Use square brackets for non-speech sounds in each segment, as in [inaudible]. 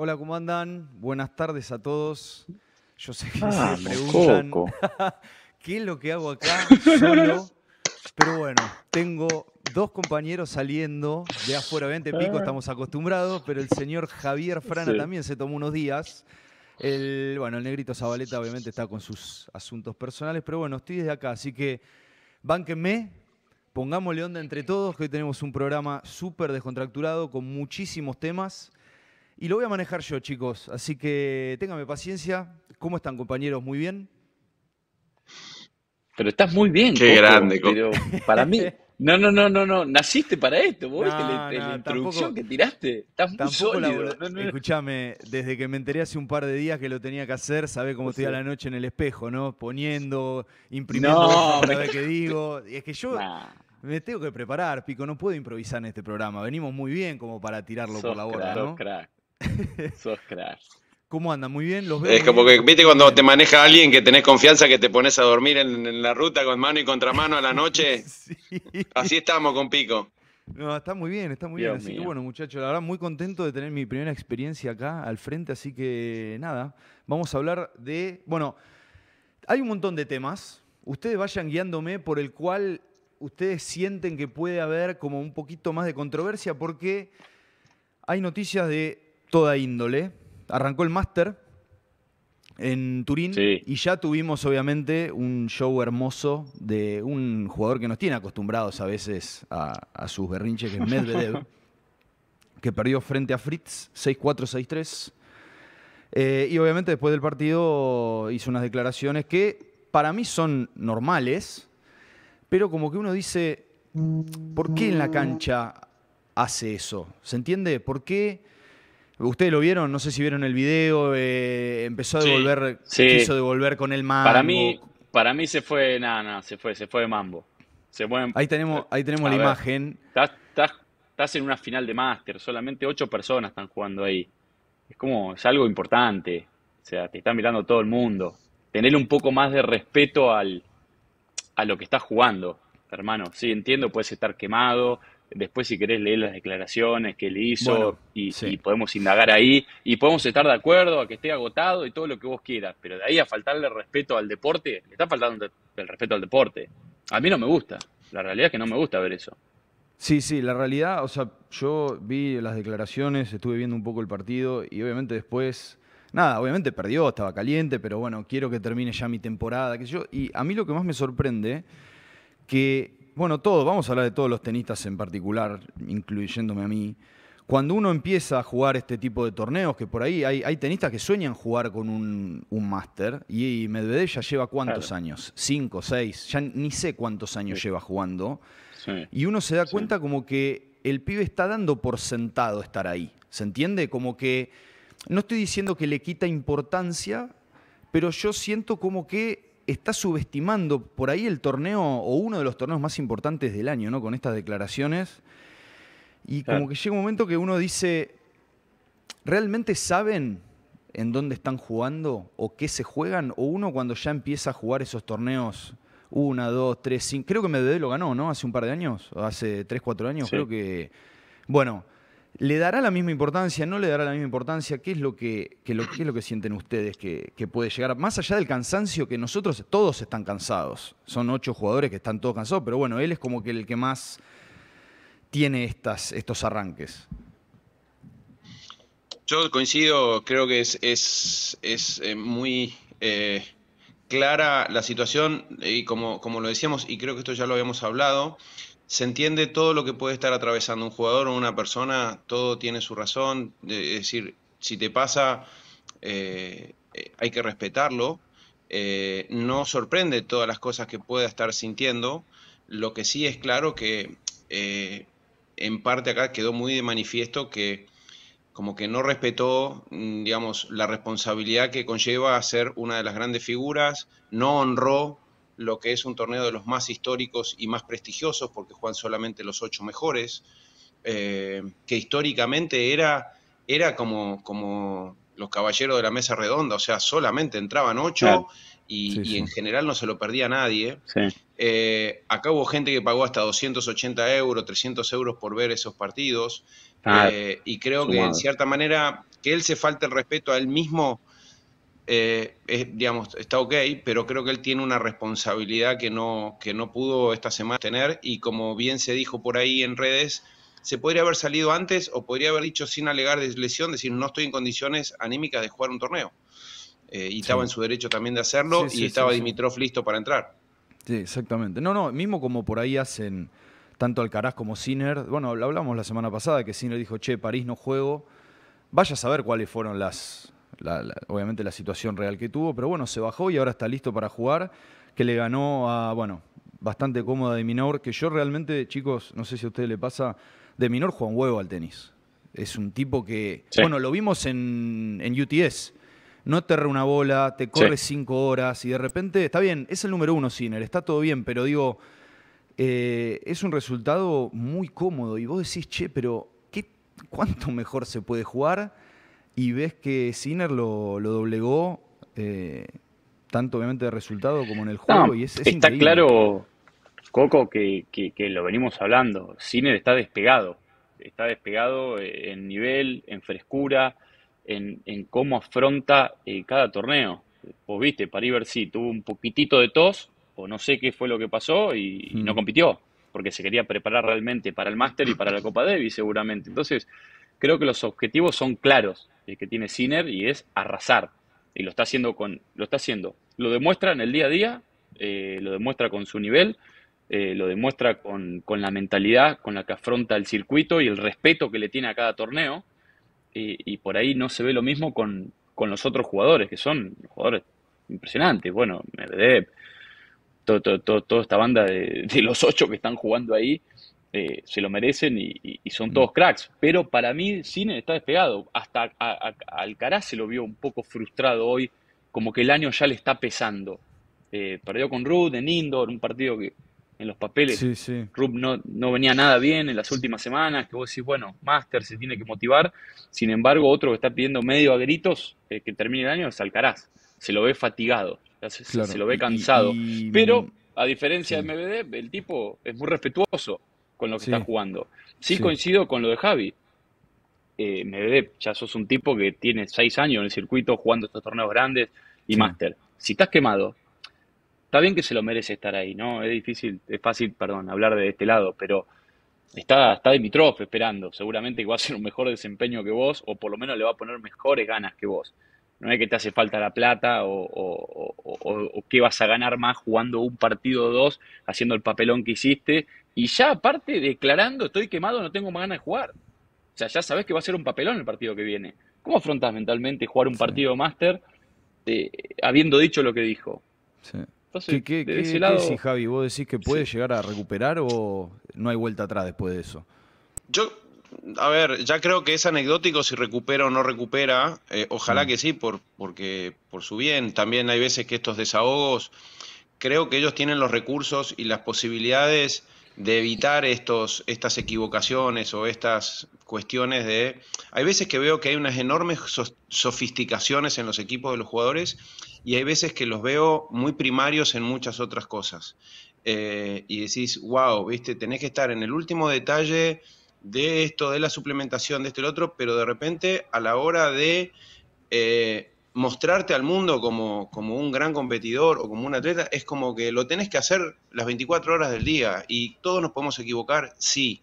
Hola, ¿cómo andan? Buenas tardes a todos. Yo sé que se preguntan [laughs] qué es lo que hago acá solo. Pero bueno, tengo dos compañeros saliendo de afuera, obviamente pico, ah. estamos acostumbrados, pero el señor Javier Frana también se tomó unos días. El, bueno, el negrito Zabaleta obviamente está con sus asuntos personales, pero bueno, estoy desde acá, así que bánquenme, pongámosle onda entre todos, que hoy tenemos un programa súper descontracturado con muchísimos temas. Y lo voy a manejar yo, chicos. Así que téngame paciencia. ¿Cómo están, compañeros? ¿Muy bien? Pero estás muy bien. Qué grande, Pero para mí. [laughs] No, no, no, no, no. Naciste para esto, vos la, introducción que tiraste. Estás muy sólido. Escúchame. Escuchame, desde que me enteré hace un par de días que lo tenía que hacer, sabés cómo estoy a la noche en el espejo, ¿no? Poniendo, imprimiendo cada vez que digo. Y es que yo me tengo que preparar, Pico, no puedo improvisar en este programa. Venimos muy bien como para tirarlo por la borda, ¿no? Crack. [laughs] ¿Cómo anda? Muy bien, los veo. Es como que, viste, cuando te maneja alguien que tenés confianza, que te pones a dormir en, la ruta con mano y contramano a la noche. [laughs] Así estamos con Pico. No, está muy bien, está muy bien. Así que bueno, muchachos, la verdad, muy contento de tener mi primera experiencia acá al frente. Así que nada, vamos a hablar de. Bueno, hay un montón de temas. Ustedes vayan guiándome por el cual ustedes sienten que puede haber como un poquito más de controversia, porque hay noticias de toda índole. Arrancó el máster en Turín y ya tuvimos obviamente un show hermoso de un jugador que nos tiene acostumbrados a veces a, sus berrinches, que es Medvedev, [laughs] que perdió frente a Fritz 6-4, 6-3. Eh, y obviamente después del partido hizo unas declaraciones que para mí son normales, pero como que uno dice, ¿por qué en la cancha hace eso? ¿Se entiende? ¿Por qué? Ustedes lo vieron, no sé si vieron el video, eh, empezó a devolver, se quiso devolver con el mambo. Para mí, para mí se fue, nada, se fue, se fue de mambo. Se ahí tenemos, ahí tenemos la imagen. Estás, en una final de máster, solamente ocho personas están jugando ahí. Es como, es algo importante. O sea, te está mirando todo el mundo. Tener un poco más de respeto a lo que estás jugando, hermano. Sí, entiendo, puedes estar quemado, Después, si querés leer las declaraciones que le hizo y, podemos indagar ahí y podemos estar de acuerdo a que esté agotado y todo lo que vos quieras, pero de ahí a faltarle respeto al deporte, le está faltando el respeto al deporte. A mí no me gusta. La realidad es que no me gusta ver eso. Sí, sí, la realidad, o sea, yo vi las declaraciones, estuve viendo un poco el partido y obviamente después, nada, obviamente perdió, estaba caliente, pero bueno, quiero que termine ya mi temporada, qué yo. Y a mí lo que más me sorprende, que bueno, todo, vamos a hablar de todos los tenistas en particular, incluyéndome a mí. Cuando uno empieza a jugar este tipo de torneos, que por ahí hay, tenistas que sueñan jugar con un, máster, y Medvedev ya lleva cuántos años, cinco, seis, ya ni sé cuántos años lleva jugando, y uno se da cuenta como que el pibe está dando por sentado estar ahí, ¿se entiende? Como que no estoy diciendo que le quita importancia, pero yo siento como que está subestimando por ahí el torneo o uno de los torneos más importantes del año, ¿no? Con estas declaraciones. Y como que llega un momento que uno dice, ¿realmente saben en dónde están jugando o qué se juegan? O uno cuando ya empieza a jugar esos torneos, una, dos, tres, cinco, creo que Medvedev lo ganó, ¿no? Hace un par de años, hace tres, cuatro años, creo que... Bueno, ¿Le dará la misma importancia? ¿No le dará la misma importancia? ¿Qué es lo que, es lo que sienten ustedes que, puede llegar? Más allá del cansancio que nosotros todos están cansados. Son ocho jugadores que están todos cansados, pero bueno, él es como que el que más tiene estas, estos arranques. Yo coincido, creo que es, eh, muy eh, clara la situación y como, como lo decíamos, y creo que esto ya lo habíamos hablado, se entiende todo lo que puede estar atravesando un jugador o una persona, todo tiene su razón, es decir, si te pasa, eh, eh, hay que respetarlo, eh, no sorprende todas las cosas que pueda estar sintiendo, lo que sí es claro que en parte acá quedó muy de manifiesto que como que no respetó, mm, digamos, la responsabilidad que conlleva ser una de las grandes figuras, no honró lo que es un torneo de los más históricos y más prestigiosos, porque juegan solamente los ocho mejores, eh, que históricamente era, era como, como los caballeros de la mesa redonda, o sea, solamente entraban ocho y, en general no se lo perdía nadie. Eh, acá hubo gente que pagó hasta 280 euros, 300 euros por ver esos partidos, eh, y creo que en cierta manera que él se falta el respeto a él mismo eh, es, digamos, está ok, pero creo que él tiene una responsabilidad que no, que no pudo esta semana tener y como bien se dijo por ahí en redes, se podría haber salido antes o podría haber dicho sin alegar de lesión, decir no estoy en condiciones anímicas de jugar un torneo. Eh, y estaba en su derecho también de hacerlo y estaba Dimitrov listo para entrar. Sí, exactamente. No, no, mismo como por ahí hacen tanto Alcaraz como Sinner. Bueno, hablamos la semana pasada que Sinner dijo, che, París no juego. Vaya a saber cuáles fueron las, obviamente la situación real que tuvo, pero bueno, se bajó y ahora está listo para jugar, que le ganó a, bueno, bastante cómoda de Minor, que yo realmente, chicos, no sé si a ustedes le pasa, de Minor Juan huevo al tenis. Es un tipo que, bueno, lo vimos en, en UTS, no te re una bola, te corre cinco horas y de repente, está bien, es el número uno, Sinner, está todo bien, pero digo, eh, es un resultado muy cómodo y vos decís, che, pero ¿qué, ¿cuánto mejor se puede jugar? y ves que Sinner lo, doblegó, eh, tanto obviamente de resultado como en el juego. y es, está claro, Coco, que, que, lo venimos hablando. Sinner está despegado. Está despegado eh, en nivel, en frescura, en, en cómo afronta eh, cada torneo. Vos viste, París si tuvo un poquitito de tos, o no sé qué fue lo que pasó, y, no mm. compitió, porque se quería preparar realmente para el máster y para la Copa Davis seguramente. Entonces, creo que los objetivos son claros eh, que tiene Sinner y es arrasar. Y lo está haciendo con. Lo está haciendo. Lo demuestra en el día a día, eh, lo demuestra con su nivel, eh, lo demuestra con, con, la mentalidad con la que afronta el circuito y el respeto que le tiene a cada torneo. Y, por ahí no se ve lo mismo con, los otros jugadores, que son jugadores impresionantes. Bueno, Medvedev, todo, toda esta banda de los ocho que están jugando ahí. Eh, se lo merecen y, son mm. todos cracks. Pero para mí, Cine está despegado. Hasta Alcaraz se lo vio un poco frustrado hoy, como que el año ya le está pesando. Eh, perdió con Ruth en Indoor, un partido que en los papeles sí, no, no, venía nada bien en las últimas semanas, que vos decís, bueno, Master se tiene que motivar. Sin embargo, otro que está pidiendo medio a gritos eh, que termine el año es Alcaraz. Se lo ve fatigado, se, lo ve cansado. Pero, mm, a diferencia de MBD, el tipo es muy respetuoso con lo que está jugando. Sí, coincido con lo de Javi. Me eh, Medvedev, ya sos un tipo que tiene seis años en el circuito jugando estos torneos grandes y máster. Si estás quemado, está bien que se lo merece estar ahí, ¿no? Es difícil, es fácil, perdón, hablar de este lado, pero está, está Dimitrov esperando. Seguramente que va a hacer un mejor desempeño que vos, o por lo menos le va a poner mejores ganas que vos no es que te hace falta la plata o, o, que vas a ganar más jugando un partido o dos, haciendo el papelón que hiciste, y ya aparte declarando estoy quemado, no tengo más ganas de jugar. O sea, ya sabes que va a ser un papelón el partido que viene. ¿Cómo afrontas mentalmente jugar un partido máster eh, habiendo dicho lo que dijo? Sí. Entonces, ¿Qué, decís, Javi? ¿Vos decís que puede llegar a recuperar o no hay vuelta atrás después de eso? Yo a ver, ya creo que es anecdótico si recupera o no recupera. Eh, ojalá mm. que sí, por, porque por su bien. También hay veces que estos desahogos, creo que ellos tienen los recursos y las posibilidades de evitar estos, estas equivocaciones o estas cuestiones de... Hay veces que veo que hay unas enormes sofisticaciones en los equipos de los jugadores y hay veces que los veo muy primarios en muchas otras cosas. Eh, y decís, wow, viste, tenés que estar en el último detalle de esto, de la suplementación, de esto y lo otro, pero de repente a la hora de eh, mostrarte al mundo como, un gran competidor o como un atleta, es como que lo tenés que hacer las 24 horas del día y todos nos podemos equivocar, sí,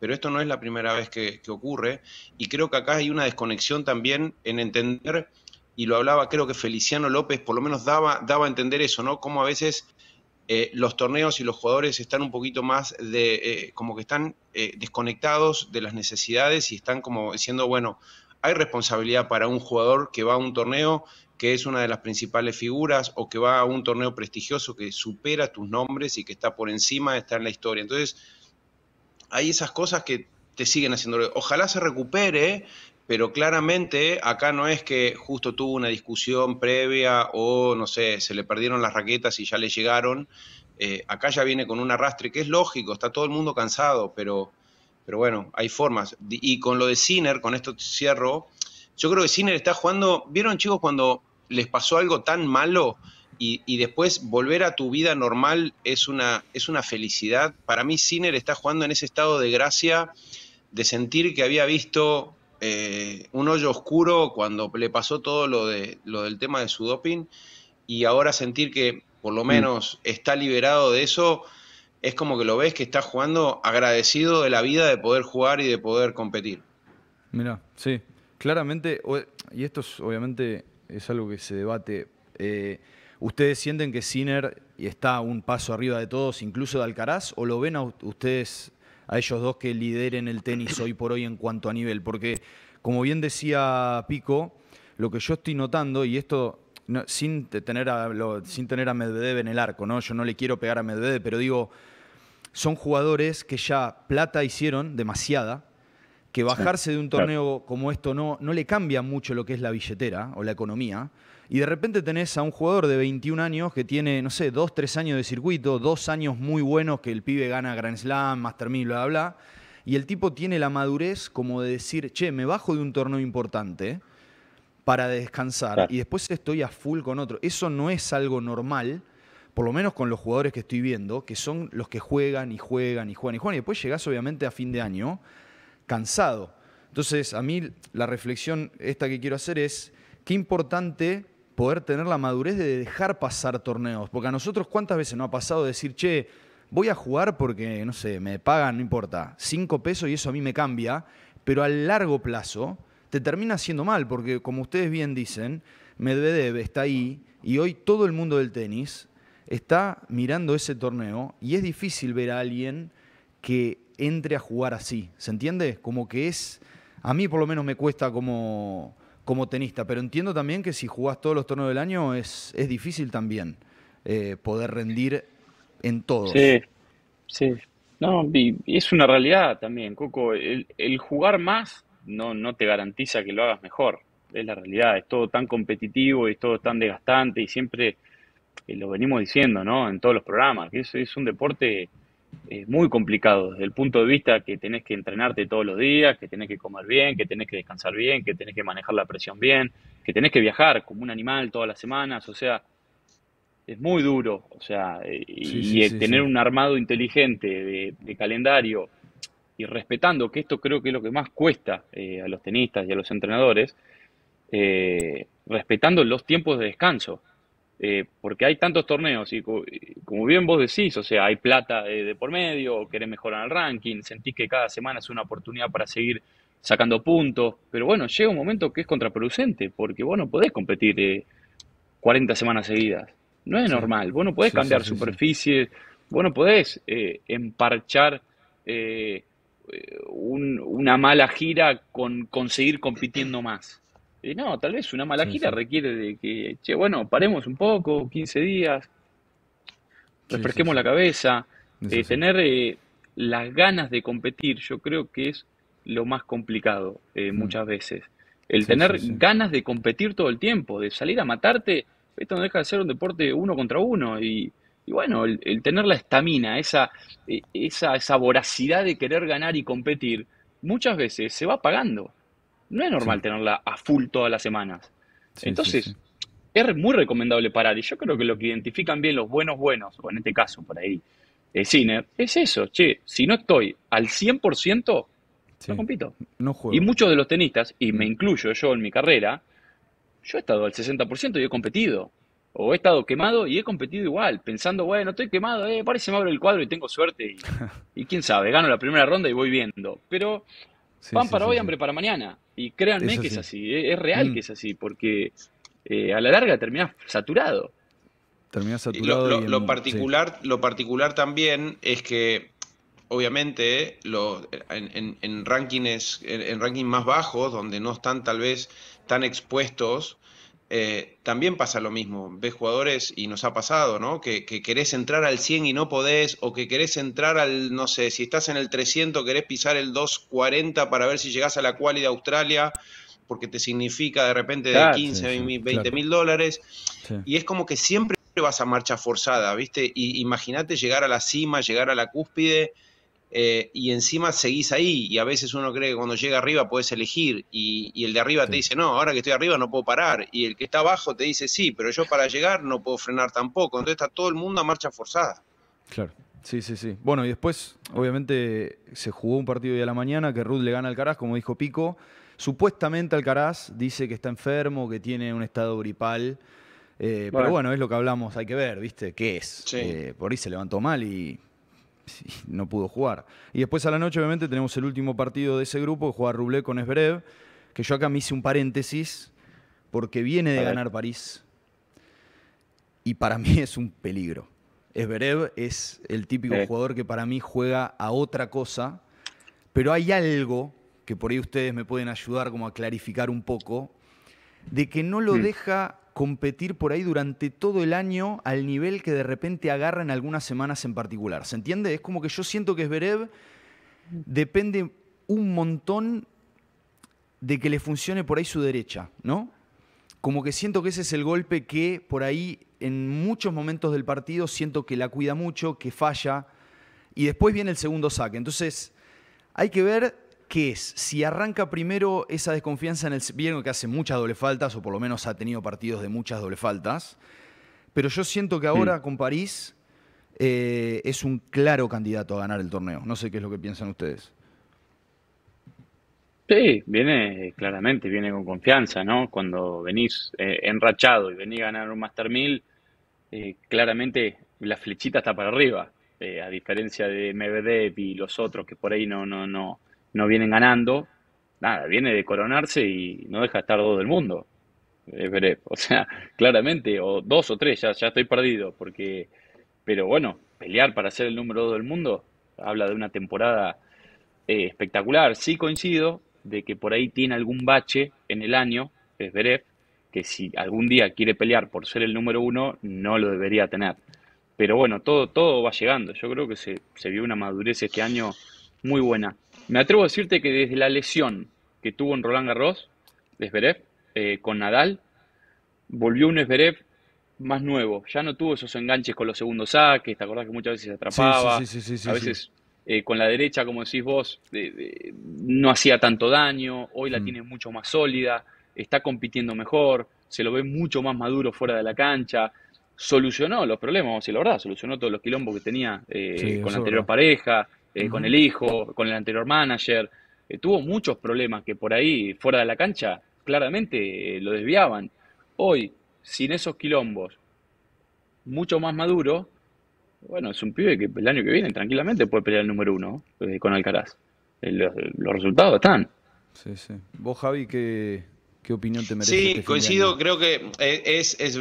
pero esto no es la primera vez que, ocurre y creo que acá hay una desconexión también en entender, y lo hablaba creo que Feliciano López, por lo menos daba, daba a entender eso, ¿no? Cómo a veces eh, los torneos y los jugadores están un poquito más de, eh, como que están eh, desconectados de las necesidades y están como diciendo, bueno, hay responsabilidad para un jugador que va a un torneo que es una de las principales figuras o que va a un torneo prestigioso que supera tus nombres y que está por encima, está en la historia. Entonces, hay esas cosas que te siguen haciendo. Ojalá se recupere pero claramente acá no es que justo tuvo una discusión previa o, no sé, se le perdieron las raquetas y ya le llegaron. Eh, acá ya viene con un arrastre, que es lógico, está todo el mundo cansado, pero, pero bueno, hay formas. Y con lo de Sinner, con esto cierro, yo creo que Sinner está jugando, ¿vieron chicos cuando les pasó algo tan malo? Y, después volver a tu vida normal es una, es una felicidad. Para mí, Sinner está jugando en ese estado de gracia, de sentir que había visto eh, un hoyo oscuro cuando le pasó todo lo, de, lo del tema de su doping y ahora sentir que por lo mm. menos está liberado de eso, es como que lo ves que está jugando agradecido de la vida de poder jugar y de poder competir. Mira, sí, claramente, y esto es, obviamente es algo que se debate. Eh, ¿Ustedes sienten que Sinner está un paso arriba de todos, incluso de Alcaraz, o lo ven a ustedes a ellos dos que lideren el tenis hoy por hoy en cuanto a nivel. Porque, como bien decía Pico, lo que yo estoy notando, y esto sin, tener a, sin tener a Medvedev en el arco, ¿no? Yo no le quiero pegar a Medvedev, pero digo, son jugadores que ya plata hicieron, demasiada, que bajarse de un torneo como esto no, no le cambia mucho lo que es la billetera o la economía. Y de repente tenés a un jugador de 21 años que tiene, no sé, 2, 3 años de circuito, dos años muy buenos que el pibe gana Grand Slam, Master bla, bla, bla. Y el tipo tiene la madurez como de decir, che, me bajo de un torneo importante para descansar y después estoy a full con otro. Eso no es algo normal, por lo menos con los jugadores que estoy viendo, que son los que juegan y juegan y juegan y juegan. Y después llegás obviamente a fin de año cansado. Entonces, a mí la reflexión esta que quiero hacer es, qué importante poder tener la madurez de dejar pasar torneos. Porque a nosotros, ¿cuántas veces nos ha pasado decir, che, voy a jugar porque, no sé, me pagan, no importa, cinco pesos y eso a mí me cambia, pero a largo plazo te termina haciendo mal, porque como ustedes bien dicen, Medvedev está ahí y hoy todo el mundo del tenis está mirando ese torneo y es difícil ver a alguien que entre a jugar así, ¿se entiende? Como que es, a mí por lo menos me cuesta como como tenista, pero entiendo también que si jugás todos los torneos del año es, es difícil también eh, poder rendir en todo. Sí, sí. No, es una realidad también, Coco. El, jugar más no, no te garantiza que lo hagas mejor. Es la realidad. Es todo tan competitivo, es todo tan desgastante y siempre eh, lo venimos diciendo, ¿no? En todos los programas, que es un deporte es muy complicado desde el punto de vista que tenés que entrenarte todos los días, que tenés que comer bien, que tenés que descansar bien, que tenés que manejar la presión bien, que tenés que viajar como un animal todas las semanas, o sea, es muy duro, o sea, eh, y, tener un armado inteligente de, calendario y respetando, que esto creo que es lo que más cuesta eh, a los tenistas y a los entrenadores, eh, respetando los tiempos de descanso. Eh, porque hay tantos torneos y como bien vos decís, o sea, hay plata de, por medio, querés mejorar el ranking, sentís que cada semana es una oportunidad para seguir sacando puntos, pero bueno, llega un momento que es contraproducente, porque vos no podés competir eh, 40 semanas seguidas, no es normal, vos no podés cambiar superficie, superficies, vos no podés eh, emparchar eh, una mala gira con conseguir compitiendo más. Y eh, no, tal vez una mala gira requiere de que, che, bueno, paremos un poco, 15 días, refresquemos la cabeza, eh, tener eh, las ganas de competir, yo creo que es lo más complicado mm. muchas veces. El tener ganas de competir todo el tiempo, de salir a matarte, esto no deja de ser un deporte uno contra uno y, bueno, el, tener la estamina, esa, esa, esa voracidad de querer ganar y competir, muchas veces se va pagando no es normal tenerla a full todas las semanas. Entonces, es muy recomendable parar. Y yo creo que lo que identifican bien los buenos buenos, o en este caso por ahí, el cine, es eso, che, si no estoy al 100%, no compito. No juego. Y muchos de los tenistas, y me incluyo yo en mi carrera, yo he estado al 60% y he competido. O he estado quemado y he competido igual, pensando, bueno, estoy quemado, eh, parece me abro el cuadro y tengo suerte. Y, [laughs] y quién sabe, gano la primera ronda y voy viendo. Pero van Pan para hoy, hambre para mañana. Y créanme que es así, eh, es, real mm. que es así, porque eh, a la larga termina saturado. termina saturado. Lo, particular, lo particular también es que obviamente lo, en, rankings, en rankings más bajos, donde no están tal vez tan expuestos, eh, también pasa lo mismo. Ves jugadores, y nos ha pasado, ¿no? Que, querés entrar al 100 y no podés, o que querés entrar al, no sé, si estás en el 300, querés pisar el 240 para ver si llegás a la quali de Australia, porque te significa de repente de 15, 20 mil dólares. Y es como que siempre vas a marcha forzada, ¿viste? Y imagínate llegar a la cima, llegar a la cúspide eh, y encima seguís ahí y a veces uno cree que cuando llega arriba puedes elegir y, el de arriba te dice, no, ahora que estoy arriba no puedo parar y el que está abajo te dice, sí, pero yo para llegar no puedo frenar tampoco, entonces está todo el mundo a marcha forzada. Claro. Sí, sí, sí. Bueno, y después, obviamente, se jugó un partido de la mañana que Ruth le gana al Alcaraz, como dijo Pico. Supuestamente Alcaraz dice que está enfermo, que tiene un estado gripal. Eh, pero bueno, es lo que hablamos, hay que ver, ¿viste? ¿Qué es? Eh, por ahí se levantó mal y [laughs] no pudo jugar. Y después a la noche, obviamente, tenemos el último partido de ese grupo, que juega Rublé con Esberev, que yo acá me hice un paréntesis, porque viene de ganar París. Y para mí es un peligro. Esberev es el típico jugador que para mí juega a otra cosa, pero hay algo que por ahí ustedes me pueden ayudar como a clarificar un poco, de que no lo mm. deja competir por ahí durante todo el año al nivel que de repente agarra en algunas semanas en particular. ¿Se entiende? Es como que yo siento que Zverev depende un montón de que le funcione por ahí su derecha, ¿no? Como que siento que ese es el golpe que por ahí en muchos momentos del partido siento que la cuida mucho, que falla, y después viene el segundo saque. Entonces, hay que ver qué es? Si arranca primero esa desconfianza en el... viejo que hace muchas doble faltas, o por lo menos ha tenido partidos de muchas doble faltas, pero yo siento que ahora mm. con París eh, es un claro candidato a ganar el torneo. No sé qué es lo que piensan ustedes. Sí, viene claramente, viene con confianza, ¿no? Cuando venís eh, enrachado y venís a ganar un Master 1000, eh, claramente la flechita está para arriba, a diferencia de MVD y los otros que por ahí no, no, no, no vienen ganando, nada, viene de coronarse y no deja estar todo el mundo. O sea, [laughs] claramente, o dos o tres, ya, ya estoy perdido, porque, pero bueno, pelear para ser el número dos del mundo habla de una temporada eh, espectacular. Sí coincido de que por ahí tiene algún bache en el año, es Beref, que si algún día quiere pelear por ser el número uno, no lo debería tener. Pero bueno, todo, todo va llegando. Yo creo que se, se vio una madurez este año muy buena. Me atrevo a decirte que desde la lesión que tuvo en Roland Garros, de eh, con Nadal, volvió un Lesberef más nuevo. Ya no tuvo esos enganches con los segundos saques, te acordás que muchas veces se atrapaba. a veces eh, con la derecha, como decís vos, no hacía tanto daño. Hoy la mm. tiene mucho más sólida, está compitiendo mejor, se lo ve mucho más maduro fuera de la cancha. Solucionó los problemas, vamos a la verdad, solucionó todos los quilombos que tenía eh, con la anterior pareja. Eh, con el hijo, con el anterior manager. Eh, tuvo muchos problemas que por ahí, fuera de la cancha, claramente eh, lo desviaban. Hoy, sin esos quilombos, mucho más maduro, bueno, es un pibe que el año que viene tranquilamente puede pelear el número uno con Alcaraz. Los, resultados están. Sí, sí. Vos, Javi, ¿qué, opinión te merece? Sí, este coincido, creo que es, es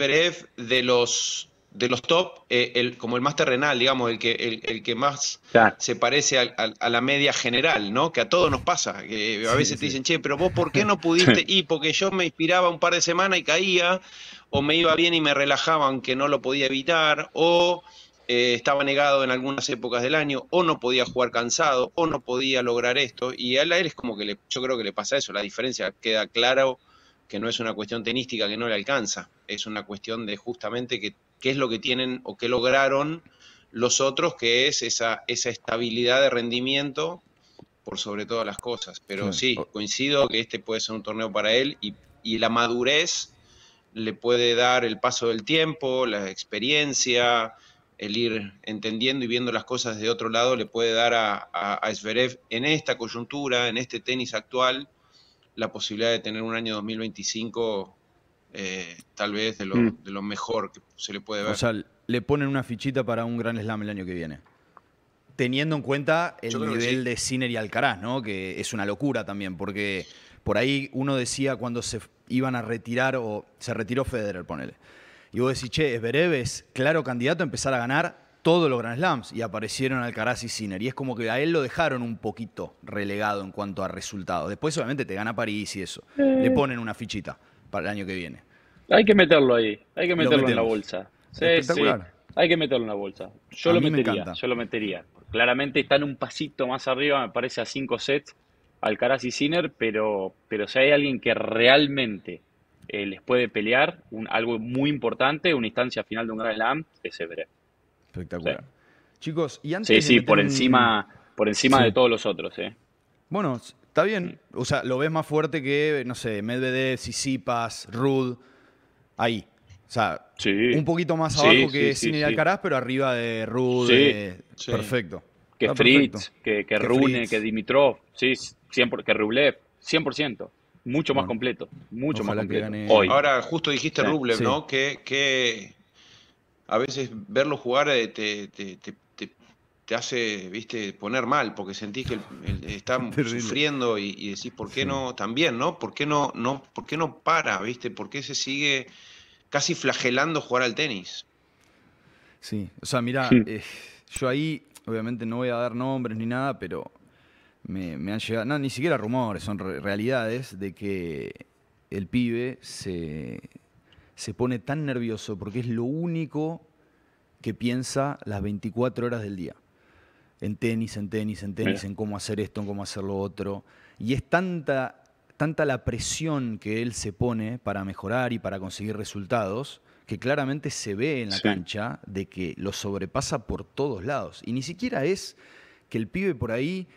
de los de los top, eh, el, como el más terrenal, digamos, el que, el, que más se parece a, la media general, ¿no? Que a todos nos pasa. Que eh, a veces te dicen, che, pero vos por qué no pudiste? [laughs] y porque yo me inspiraba un par de semanas y caía, o me iba bien y me relajaba aunque no lo podía evitar, o eh, estaba negado en algunas épocas del año, o no podía jugar cansado, o no podía lograr esto. Y a él es como que le, yo creo que le pasa eso, la diferencia queda claro que no es una cuestión tenística que no le alcanza, es una cuestión de justamente que qué es lo que tienen o qué lograron los otros, que es esa, esa estabilidad de rendimiento por sobre todas las cosas. Pero sí, coincido que este puede ser un torneo para él y, la madurez le puede dar el paso del tiempo, la experiencia, el ir entendiendo y viendo las cosas de otro lado le puede dar a, a, en esta coyuntura, en este tenis actual, la posibilidad de tener un año 2025 eh, tal vez mm. de lo, mejor que se le puede ver. O sea, le ponen una fichita para un Gran Slam el año que viene. Teniendo en cuenta el nivel de Sinner y Alcaraz, ¿no? Que es una locura también, porque por ahí uno decía cuando se iban a retirar, o se retiró Federer, ponele. Y vos decís, che, breve, es claro candidato a empezar a ganar todos los Grand Slams y aparecieron Alcaraz y Sinner. Y es como que a él lo dejaron un poquito relegado en cuanto a resultados. Después, obviamente, te gana París y eso. Le ponen una fichita para el año que viene. Hay que meterlo ahí, hay que meterlo en la bolsa. Hay que meterlo en la bolsa. Yo lo metería, yo lo metería. Claramente están un pasito más arriba, me parece, a cinco sets Alcaraz y Sinner, pero, pero si hay alguien que realmente eh, les puede pelear un, algo muy importante, una instancia final de un Grand Slam, es Everett. Espectacular. Chicos, y antes. Sí, sí, por, encima, por encima de todos los otros. ¿eh? Bueno, Está bien. O sea, lo ves más fuerte que, no sé, Medvedev, Sisipas, Rude. Ahí. O sea, un poquito más abajo que sí, Cine Alcaraz, pero arriba de Rude. Perfecto. Que Fritz, que, que, Rune, que Dimitrov. Sí, 100%, que Rublev. 100% mucho más completo, mucho más completo. Ahora, justo dijiste Rublev, ¿no? Que, a veces verlo jugar eh, te, te hace, viste, poner mal, porque sentís que [laughs] está sufriendo y, decís, ¿por qué no? También, ¿no? ¿Por qué no, no, ¿Por qué no para, viste? ¿Por qué se sigue casi flagelando jugar al tenis? Sí, o sea, mira, eh, yo ahí, obviamente no voy a dar nombres ni nada, pero me, han llegado, no, ni siquiera rumores, son realidades de que el pibe se, se pone tan nervioso porque es lo único que piensa las 24 horas del día en tenis, en tenis, en tenis, en cómo hacer esto, en cómo hacer lo otro. Y es tanta, tanta la presión que él se pone para mejorar y para conseguir resultados que claramente se ve en la cancha de que lo sobrepasa por todos lados. Y ni siquiera es que el pibe por ahí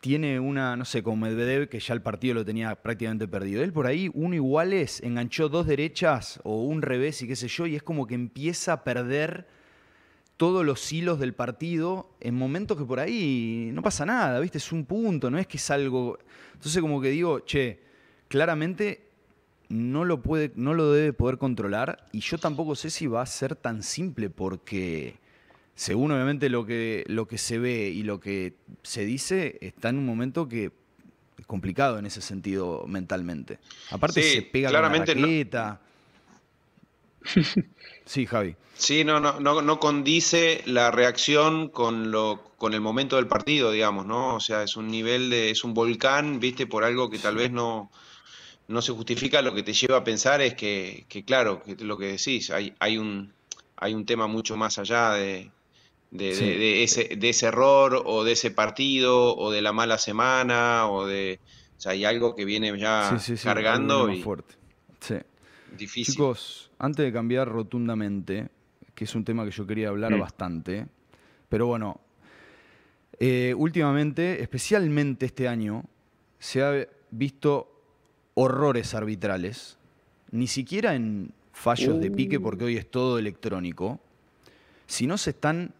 tiene una, no sé, como Medvedev, que ya el partido lo tenía prácticamente perdido. Él por ahí, uno igual es, enganchó dos derechas o un revés y qué sé yo, y es como que empieza a perder todos los hilos del partido en momentos que por ahí no pasa nada, ¿viste? Es un punto, no es que es algo. Entonces, como que digo, che, claramente no lo puede, no lo debe poder controlar. Y yo tampoco sé si va a ser tan simple, porque según obviamente lo que, lo que se ve y lo que se dice, está en un momento que es complicado en ese sentido mentalmente. Aparte se pega la raqueta. Sí, Javi. Sí, no, no, no, condice la reacción con lo, con el momento del partido, digamos, ¿no? O sea, es un nivel de, es un volcán, viste, por algo que tal vez no, no se justifica, lo que te lleva a pensar es que, claro, que lo que decís, hay, hay un hay un tema mucho más allá de, de, ese, de ese error o de ese partido o de la mala semana o de... O sea, hay algo que viene ya cargando y... Fuerte. Sí. Difícil. Chicos, antes de cambiar rotundamente, que es un tema que yo quería hablar mm. bastante, pero bueno, eh, últimamente, especialmente este año, se ha visto horrores arbitrales, ni siquiera en fallos de pique, uh. porque hoy es todo electrónico, sino se están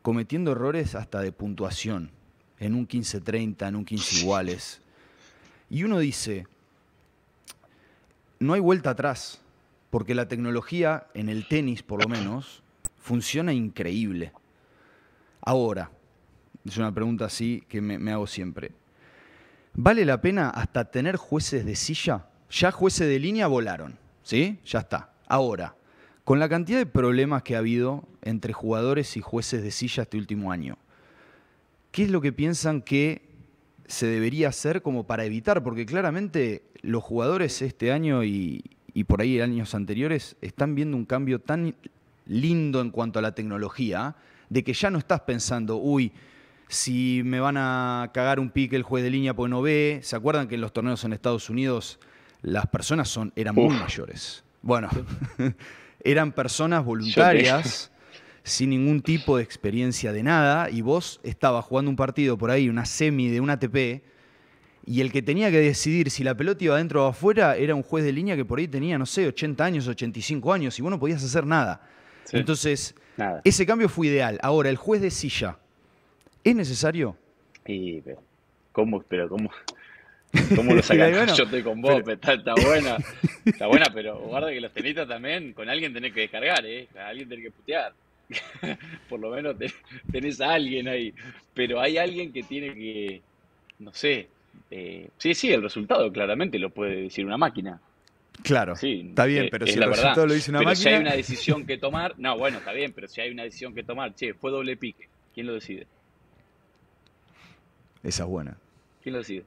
cometiendo errores hasta de puntuación, en un 15-30, en un 15 iguales. Y uno dice, no hay vuelta atrás. Porque la tecnología, en el tenis por lo menos, funciona increíble. Ahora, es una pregunta así que me, hago siempre. ¿Vale la pena hasta tener jueces de silla? Ya jueces de línea volaron, ¿sí? Ya está. Ahora, con la cantidad de problemas que ha habido entre jugadores y jueces de silla este último año, ¿qué es lo que piensan que se debería hacer como para evitar? Porque claramente los jugadores este año y, y por ahí en años anteriores, están viendo un cambio tan lindo en cuanto a la tecnología, de que ya no estás pensando, uy, si me van a cagar un pique el juez de línea porque no ve. ¿Se acuerdan que en los torneos en Estados Unidos las personas son, eran muy mayores? Bueno, [laughs] eran personas voluntarias, sin ningún tipo de experiencia de nada, y vos estabas jugando un partido por ahí, una semi de un ATP, y el que tenía que decidir si la pelota iba adentro o afuera era un juez de línea que por ahí tenía, no sé, 80 años, 85 años, y vos no podías hacer nada. Entonces, ese cambio fue ideal. Ahora, el juez de silla, ¿es necesario? Y, pero, ¿cómo? Pero, ¿cómo? [laughs] ¿Cómo lo sacas? Yo estoy con vos, está, buena. [laughs] Está buena, pero guarda que los tenistas también, con alguien tenés que descargar, ¿eh? alguien tenés que putear. [laughs] por lo menos tenés a alguien ahí. Pero hay alguien que tiene que, no sé, eh, sí, sí, el resultado claramente lo puede decir una máquina. Claro, sí, está bien, eh, pero si el resultado lo dice una pero Si hay una decisión que [laughs] tomar, no, bueno, está bien, pero si hay una decisión que tomar, che, fue doble pique, ¿quién lo decide? Esa es buena. ¿Quién lo decide?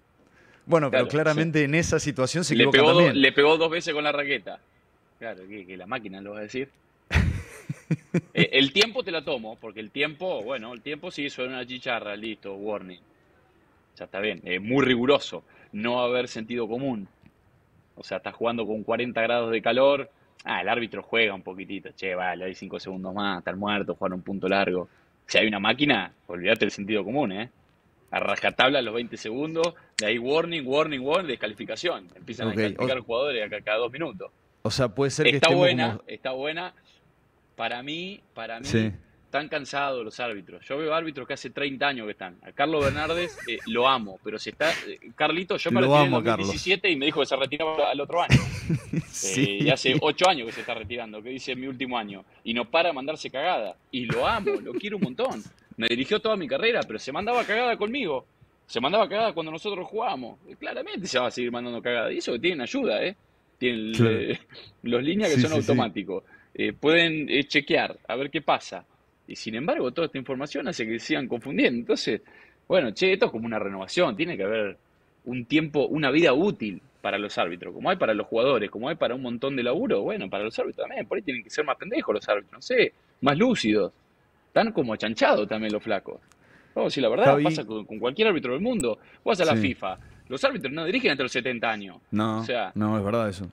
Bueno, pero claramente en esa situación se le pegó le pegó dos veces con la raqueta. Claro, que, la máquina lo va a decir. [laughs] Eh, el tiempo te la tomo, porque el tiempo, bueno, el tiempo sí hizo una chicharra, listo, warning está bien, es muy riguroso, no haber sentido común. O sea, estás jugando con 40 grados de calor, ah, el árbitro juega un poquitito, che, vale, hay 5 segundos más, está muerto, jugar un punto largo. Si hay una máquina, olvídate el sentido común, ¿eh? A los 20 segundos, de ahí warning, warning, warning, descalificación. Empiezan a descalificar jugadores cada, dos minutos. O sea, puede ser está que... Está buena, está buena. Para mí, para mí... Sí están cansados los árbitros. Yo veo árbitros que hace 30 años que están. A Carlos Bernardes eh, lo amo, pero se está. Eh, Carlito, yo me lo retiré amo, en 2017 y me dijo que se retiraba al otro año. [laughs] Eh, y hace 8 años que se está retirando, que dice mi último año. Y no para de mandarse cagada. Y lo amo, lo quiero un montón. Me dirigió toda mi carrera, pero se mandaba cagada conmigo. Se mandaba cagada cuando nosotros jugábamos. claramente se va a seguir mandando cagada. Y eso que tienen ayuda, ¿eh? Tienen [laughs] los líneas que son automáticos. pueden chequear a ver qué pasa. Y sin embargo, toda esta información hace que sigan confundiendo. Entonces, bueno, che, esto es como una renovación, tiene que haber un tiempo, una vida útil para los árbitros, como hay para los jugadores, como hay para un montón de laburo, bueno, para los árbitros también, por ahí tienen que ser más pendejos los árbitros, no sé, más lúcidos, Están como achanchados también los flacos. No, si la verdad pasa con, cualquier árbitro del mundo, vas a la FIFA, los árbitros no dirigen hasta los 70 años. No, sea, no, es verdad eso.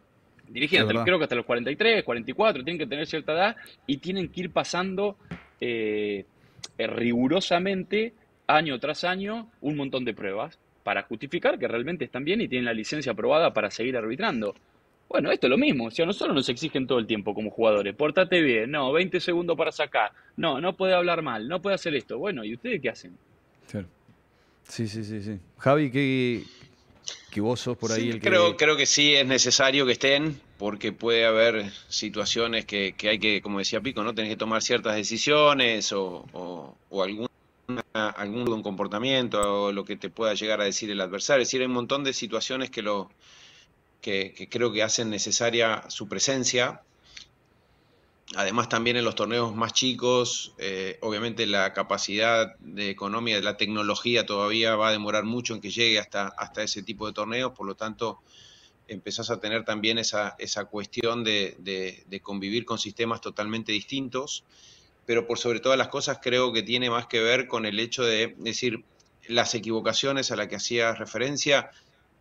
Dirigen creo que hasta los 43, 44, tienen que tener cierta edad y tienen que ir pasando eh, eh, rigurosamente, año tras año, un montón de pruebas para justificar que realmente están bien y tienen la licencia aprobada para seguir arbitrando. Bueno, esto es lo mismo, si a nosotros nos exigen todo el tiempo como jugadores, pórtate bien, no, 20 segundos para sacar, no, no puede hablar mal, no puede hacer esto. Bueno, ¿y ustedes qué hacen? Sí, sí, sí, sí. Javi, ¿qué, qué vos sos por ahí Creo, creo que sí es necesario que estén porque puede haber situaciones que, hay que, como decía Pico, no tenés que tomar ciertas decisiones o, algún comportamiento o lo que te pueda llegar a decir el adversario. Es decir, hay un montón de situaciones que, lo, que, creo que hacen necesaria su presencia. Además también en los torneos más chicos, eh, obviamente la capacidad de economía de la tecnología todavía va a demorar mucho en que llegue hasta, hasta ese tipo de torneos, por lo tanto empezás a tener también esa, cuestión de, convivir con sistemas totalmente distintos, pero por sobre todas las cosas creo que tiene más que ver con el hecho de, decir, las equivocaciones a las que hacía referencia,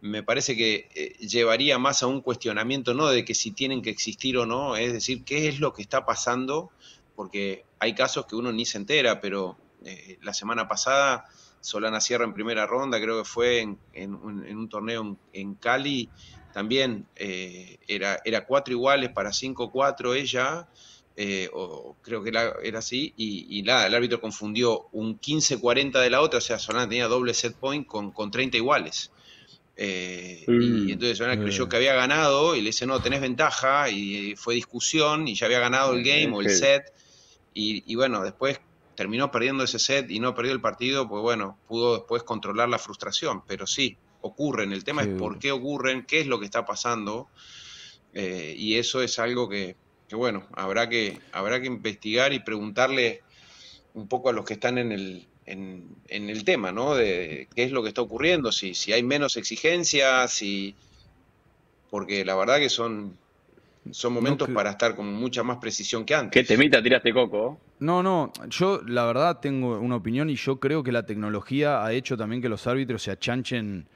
me parece que eh, llevaría más a un cuestionamiento, no de que si tienen que existir o no, es decir, qué es lo que está pasando, porque hay casos que uno ni se entera, pero eh, la semana pasada Solana Sierra en primera ronda, creo que fue en, un, torneo en Cali, también eh, era, era cuatro iguales para 5-4 ella, eh, o creo que era, era así, y, el árbitro confundió un 15-40 de la otra, o sea, Solana tenía doble set point con, con 30 iguales. Eh, y, mm. entonces Solana creyó que había ganado y le dice, no, tenés ventaja, y fue discusión, y ya había ganado el game o el set, y bueno, después terminó perdiendo ese set y no perdió el partido, pues bueno, pudo después controlar la frustración, pero sí, ocurren. El tema es por qué ocurren, qué es lo que está pasando. Eh, y eso es algo que, bueno, habrá que, habrá que investigar y preguntarle un poco a los que están en el, tema, ¿no? De qué es lo que está ocurriendo, si, si hay menos exigencias, si, porque la verdad que son, son momentos para estar con mucha más precisión que antes. ¿Qué temita tiraste coco? No, no, yo la verdad tengo una opinión y yo creo que la tecnología ha hecho también que los árbitros se achanchen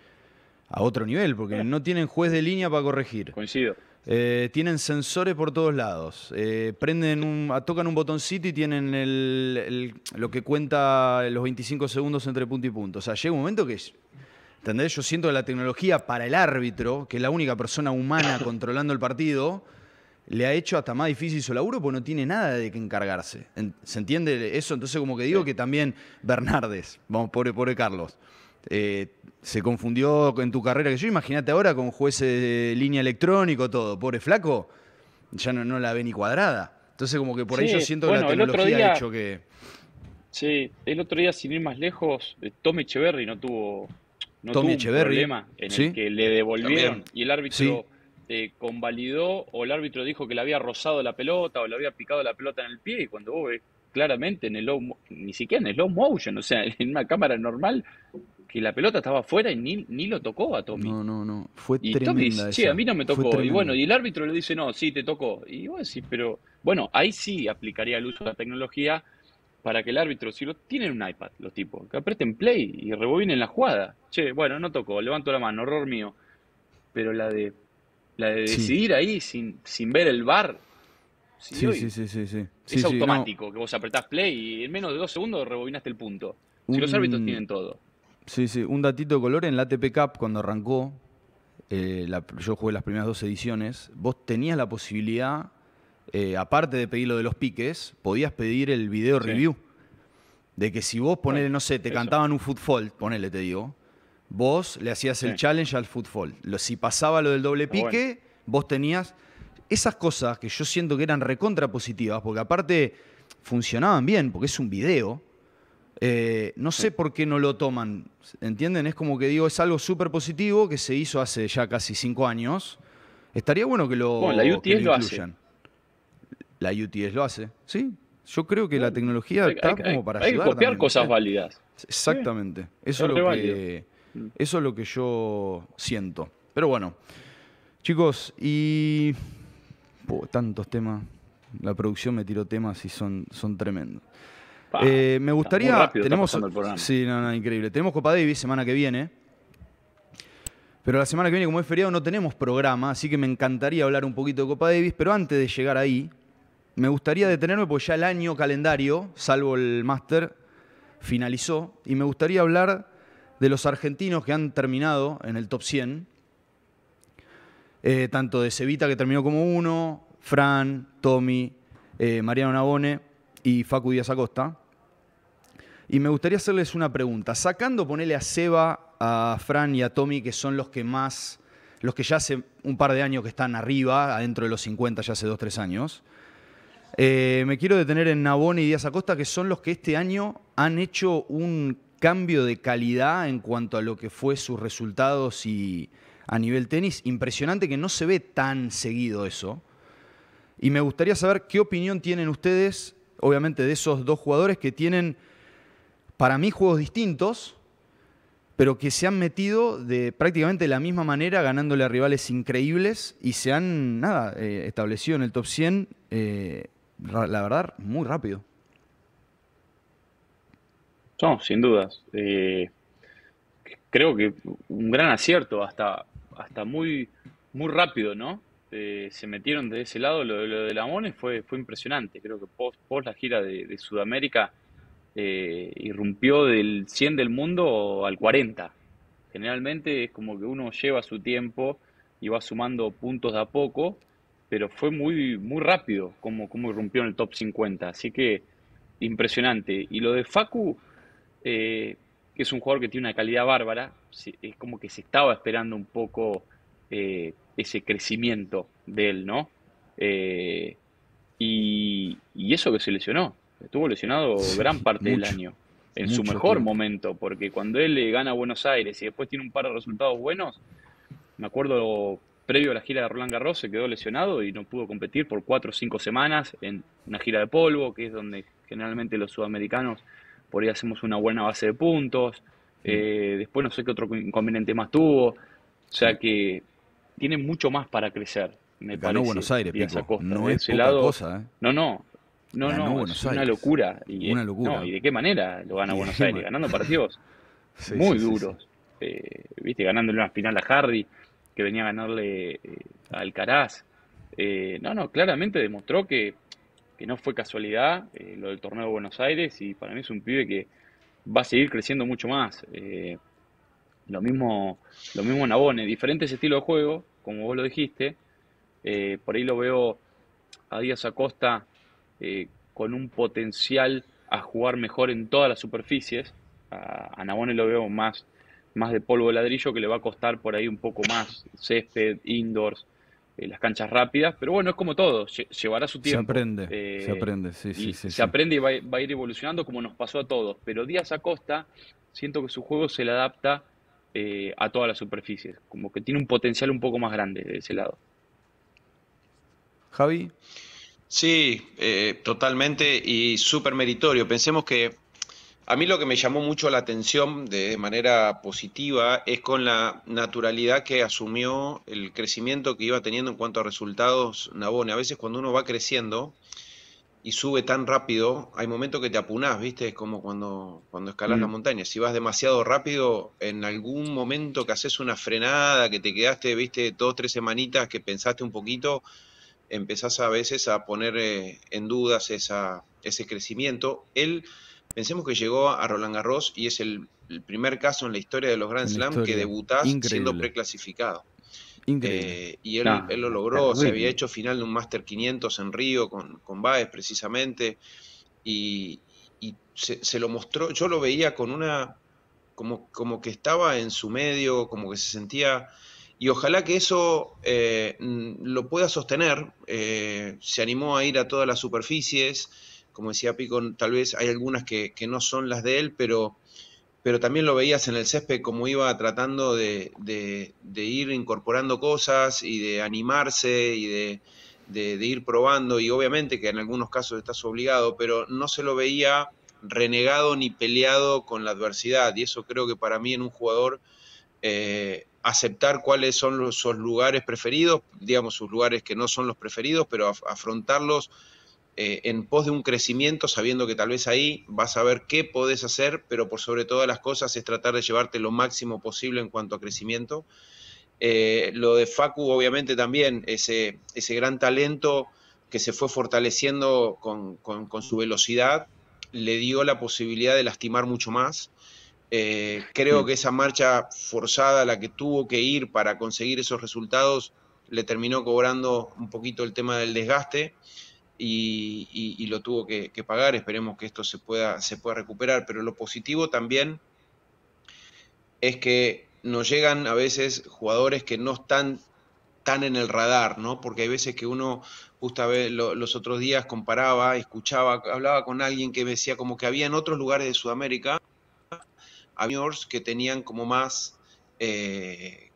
a otro nivel, porque no tienen juez de línea para corregir. Coincido. Eh, tienen sensores por todos lados. Eh, prenden un, tocan un botoncito y tienen lo que cuenta los 25 segundos entre punto y punto. O sea, llega un momento que ¿Entendés? Yo siento que la tecnología para el árbitro, que es la única persona humana [coughs] controlando el partido, le ha hecho hasta más difícil su laburo porque no tiene nada de qué encargarse. ¿Se entiende eso? Entonces, como que digo que también Bernardes, vamos, pobre, pobre Carlos, eh, se confundió en tu carrera que yo. Imagínate ahora con jueces eh, de línea electrónico, todo. Pobre flaco, ya no, la ve ni cuadrada. Entonces, como que por ahí yo siento que la tecnología ha hecho que. Sí, el otro día, sin ir más lejos, eh, Tommy Echeverry no tuvo, no problema en el que le devolvieron y el árbitro. Eh, convalidó o el árbitro dijo que le había rozado la pelota o le había picado la pelota en el pie y cuando vos ves claramente en el ni siquiera en el slow motion, o sea, [laughs] en una cámara normal que la pelota estaba afuera y ni, lo tocó a Tommy. No, no, no. Fue y Tommy sí, a mí no me tocó. Y bueno, y el árbitro le dice, no, sí, te tocó. Y vos decís, pero bueno, ahí sí aplicaría el uso de la tecnología para que el árbitro, si lo tienen un iPad, los tipos, que apreten play y rebobinen la jugada. Che, bueno, no tocó, levanto la mano, horror mío. Pero la de la de decidir ahí sin, sin ver el bar. sí, sí, sí, sí, Es automático que vos apretás play y en menos de dos segundos rebobinaste el punto. Si los árbitros tienen todo. Sí, sí, un datito de color, en la ATP Cup cuando arrancó, eh, yo jugué las primeras dos ediciones, vos tenías la posibilidad, eh, aparte de pedir lo de los piques, podías pedir el video review. De que si vos, ponele, no sé, te cantaban un footfall, ponele, te digo, vos le hacías el challenge al footfall. si pasaba lo del doble pique, vos tenías esas cosas que yo siento que eran recontra positivas, porque aparte funcionaban bien, porque es un video, eh, no sé por qué no lo toman, ¿entienden? Es como que digo, es algo súper positivo que se hizo hace ya casi cinco años. Estaría bueno que lo, la UTS lo incluyan. hace. La UTS lo hace, sí. Yo creo que la tecnología está como para hay Hay que copiar cosas válidas. Exactamente. Eso es, lo que, mm. eso es lo que yo siento. Pero bueno, chicos, y. tantos temas. La producción me tiró temas y son, son tremendos. Eh, me gustaría. Rápido, tenemos. Sí, no, no, increíble. Tenemos Copa Davis semana que viene. Pero la semana que viene, como es feriado, no tenemos programa, así que me encantaría hablar un poquito de Copa Davis. Pero antes de llegar ahí, me gustaría detenerme porque ya el año calendario, salvo el máster, finalizó. Y me gustaría hablar de los argentinos que han terminado en el top 100. Eh, tanto de Cevita, que terminó como uno, Fran, Tommy, eh, Mariano Nabone y Facu Díaz Acosta. Y me gustaría hacerles una pregunta. Sacando, ponele a Seba, a Fran y a Tommy, que son los que más, los que ya hace un par de años que están arriba, adentro de los 50, ya hace 2, 3 años. Eh, me quiero detener en Nabón y Díaz Acosta, que son los que este año han hecho un cambio de calidad en cuanto a lo que fue sus resultados y a nivel tenis. Impresionante que no se ve tan seguido eso. Y me gustaría saber qué opinión tienen ustedes, obviamente, de esos dos jugadores que tienen para mí juegos distintos, pero que se han metido de prácticamente la misma manera, ganándole a rivales increíbles y se han, nada, eh, establecido en el top 100, eh, la verdad, muy rápido. No, sin dudas. Eh, creo que un gran acierto, hasta, hasta muy, muy rápido, ¿no? se metieron de ese lado, lo, de Lamones fue, fue impresionante. Creo que post, la gira de Sudamérica eh, irrumpió del 100 del mundo al 40. Generalmente es como que uno lleva su tiempo y va sumando puntos de a poco, pero fue muy, muy rápido como, como irrumpió en el top 50. Así que impresionante. Y lo de Facu, eh, que es un jugador que tiene una calidad bárbara, es como que se estaba esperando un poco eh, ese crecimiento de él, ¿no? y, eso que se lesionó. Estuvo lesionado gran parte del año, en su mejor momento, porque cuando él le gana a Buenos Aires y después tiene un par de resultados buenos, me acuerdo previo a la gira de Roland Garros se quedó lesionado y no pudo competir por cuatro o cinco semanas en una gira de polvo, que es donde generalmente los sudamericanos por ahí hacemos una buena base de puntos. Eh, después no sé qué otro inconveniente más tuvo. O sea que tiene mucho más para crecer. Me Ganó Buenos Aires, No es poca cosa. ¿eh? No, no. No, no, es una locura. Y, ¿Y de qué manera lo gana Buenos Aires? Ganando partidos [laughs] muy duros. Eh, ¿Viste? Ganándole una final a Hardy, que venía a ganarle eh, a Alcaraz. Eh, no, no, claramente demostró que, no fue casualidad lo del torneo de Buenos Aires y para mí es un pibe que va a seguir creciendo mucho más. lo mismo, lo mismo Nabone, diferentes estilos de juego, como vos lo dijiste. por ahí lo veo a Díaz Acosta eh, con un potencial a jugar mejor en todas las superficies. A, a lo veo más, más de polvo de ladrillo que le va a costar por ahí un poco más césped, indoors, eh, las canchas rápidas, pero bueno, es como todo, llevará su tiempo. Se aprende, se eh, aprende, sí, sí, Se aprende y va, a ir evolucionando como nos pasó a todos, pero Díaz Acosta siento que su juego se le adapta a todas las superficies, como que tiene un potencial un poco más grande de ese lado. Javi. Sí, eh, totalmente y súper meritorio. Pensemos que a mí lo que me llamó mucho la atención de manera positiva es con la naturalidad que asumió el crecimiento que iba teniendo en cuanto a resultados Nabone. A veces cuando uno va creciendo y sube tan rápido, hay momentos que te apunás, ¿viste? Es como cuando, cuando escalas la mm. montaña. Si vas demasiado rápido, en algún momento que haces una frenada, que te quedaste, ¿viste? Dos, tres semanitas que pensaste un poquito empezás a veces a poner eh, en dudas ese crecimiento. Él, pensemos que llegó a Roland Garros y es el, primer caso en la historia de los Grand Slam que debutás siendo preclasificado. Eh, y él, lo logró, se había hecho final de un Master 500 en Río con, con Baez precisamente, y, se, lo mostró, yo lo veía con una, como, como que estaba en su medio, como que se sentía y ojalá que eso eh, lo pueda sostener. Eh, se animó a ir a todas las superficies, como decía Pico, tal vez hay algunas que, no son las de él, pero, pero, también lo veías en el césped como iba tratando de, ir incorporando cosas y de animarse y de, ir probando, y obviamente que en algunos casos estás obligado, pero no se lo veía renegado ni peleado con la adversidad, y eso creo que para mí en un jugador... Eh, aceptar cuáles son los, sus lugares preferidos, digamos, sus lugares que no son los preferidos, pero afrontarlos eh, en pos de un crecimiento, sabiendo que tal vez ahí vas a ver qué podés hacer, pero por sobre todas las cosas es tratar de llevarte lo máximo posible en cuanto a crecimiento. Eh, lo de Facu, obviamente, también, ese, ese gran talento que se fue fortaleciendo con su velocidad, le dio la posibilidad de lastimar mucho más eh, creo que esa marcha forzada, la que tuvo que ir para conseguir esos resultados, le terminó cobrando un poquito el tema del desgaste y, lo tuvo que, pagar. Esperemos que esto se pueda, se pueda recuperar. Pero lo positivo también es que nos llegan a veces jugadores que no están tan en el radar, ¿no? Porque hay veces que uno, justo los otros días comparaba, escuchaba, hablaba con alguien que decía como que había en otros lugares de Sudamérica que tenían como más, eh,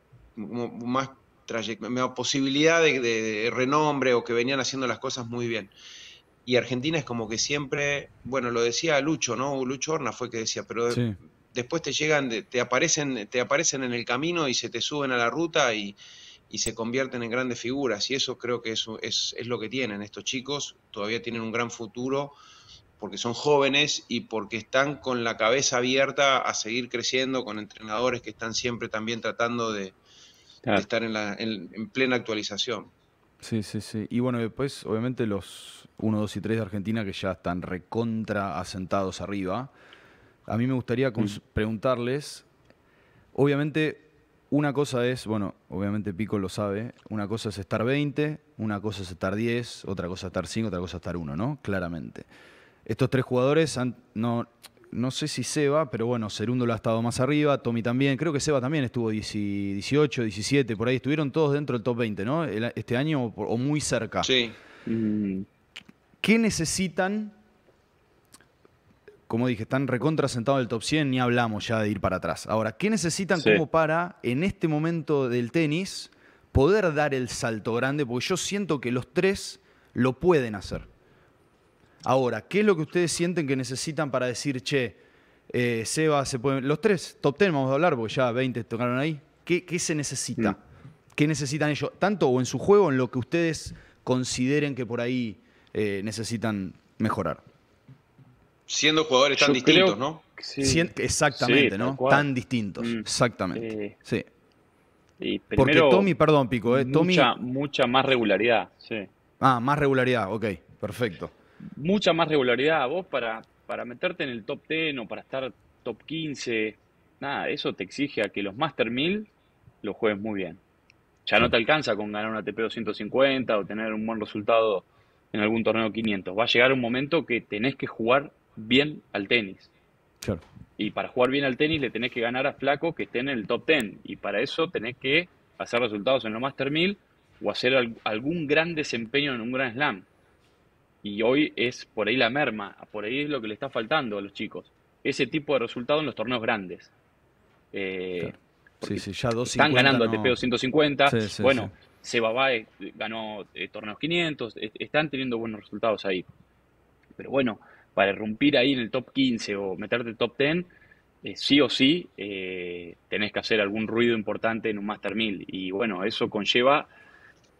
posibilidad de, renombre o que venían haciendo las cosas muy bien. Y Argentina es como que siempre, bueno, lo decía Lucho, ¿no? Lucho Horna fue que decía, pero después te llegan, te aparecen, te aparecen en el camino y se te suben a la ruta y, se convierten en grandes figuras. Y eso creo que es, es lo que tienen estos chicos, todavía tienen un gran futuro porque son jóvenes y porque están con la cabeza abierta a seguir creciendo con entrenadores que están siempre también tratando de, estar en, plena actualización. Sí, sí, sí. Y bueno, después obviamente los 1, 2 y 3 de Argentina que ya están recontra asentados arriba. A mí me gustaría preguntarles, obviamente una cosa es, bueno, obviamente Pico lo sabe, una cosa es estar 20, una cosa es estar 10, otra cosa es estar 5, otra cosa es estar 1, ¿no? Claramente. Estos tres jugadores, no, no sé si Seba, pero bueno, Cerundo lo ha estado más arriba, Tommy también, creo que Seba también estuvo 18, 17, por ahí estuvieron todos dentro del top 20, ¿no? Este año o muy cerca. Sí. Mm. ¿Qué necesitan? Como dije, están recontra sentados en el top 100, ni hablamos ya de ir para atrás. Ahora, ¿qué necesitan como para, en este momento del tenis, poder dar el salto grande? Porque yo siento que los tres lo pueden hacer. Ahora, ¿qué es lo que ustedes sienten que necesitan para decir, che, eh, Seba, se pueden. Los tres, top ten vamos a hablar, porque ya 20 tocaron ahí. ¿Qué, se necesita? Mm. ¿Qué necesitan ellos? Tanto o en su juego, en lo que ustedes consideren que por ahí eh, necesitan mejorar. Siendo jugadores tan distintos, ¿no? exactamente, ¿no? Tan distintos. Mm. Exactamente. Eh, sí. Porque Tommy, perdón, Pico, ¿eh? Mucha, mucha más regularidad, sí. Ah, más regularidad, ok, perfecto mucha más regularidad. a Vos para, para meterte en el top 10 o para estar top 15, nada, eso te exige a que los Master 1000 lo juegues muy bien. Ya no te alcanza con ganar un ATP 250 o tener un buen resultado en algún torneo 500. Va a llegar un momento que tenés que jugar bien al tenis. Y para jugar bien al tenis le tenés que ganar a Flaco que esté en el top 10. Y para eso tenés que hacer resultados en los Master 1000 o hacer algún gran desempeño en un gran Slam. Y hoy es por ahí la merma, por ahí es lo que le está faltando a los chicos. Ese tipo de resultado en los torneos grandes. Eh, ya Están ganando ATP 250. bueno, Seba eh, ganó eh, torneos 500. están teniendo buenos resultados ahí. Pero bueno, para irrumpir ahí en el top 15 o meterte el top 10, sí o sí tenés que hacer algún ruido importante en un Master 1000. Y bueno, eso conlleva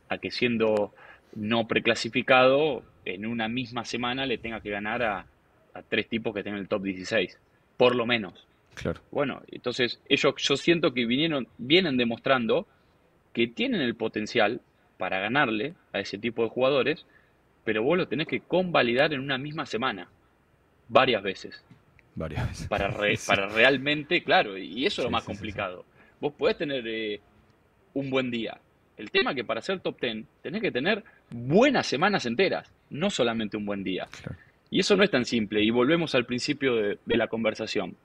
a que siendo no preclasificado en una misma semana le tenga que ganar a, tres tipos que tengan el top 16, por lo menos. Claro. Bueno, entonces ellos yo siento que vinieron, vienen demostrando que tienen el potencial para ganarle a ese tipo de jugadores, pero vos lo tenés que convalidar en una misma semana, varias veces. Varias veces. Para, [laughs] para realmente, claro, y eso es lo más complicado. vos podés tener eh, un buen día, el tema es que para ser top 10 tenés que tener buenas semanas enteras, no solamente un buen día. Y eso no es tan simple. Y volvemos al principio de, la conversación.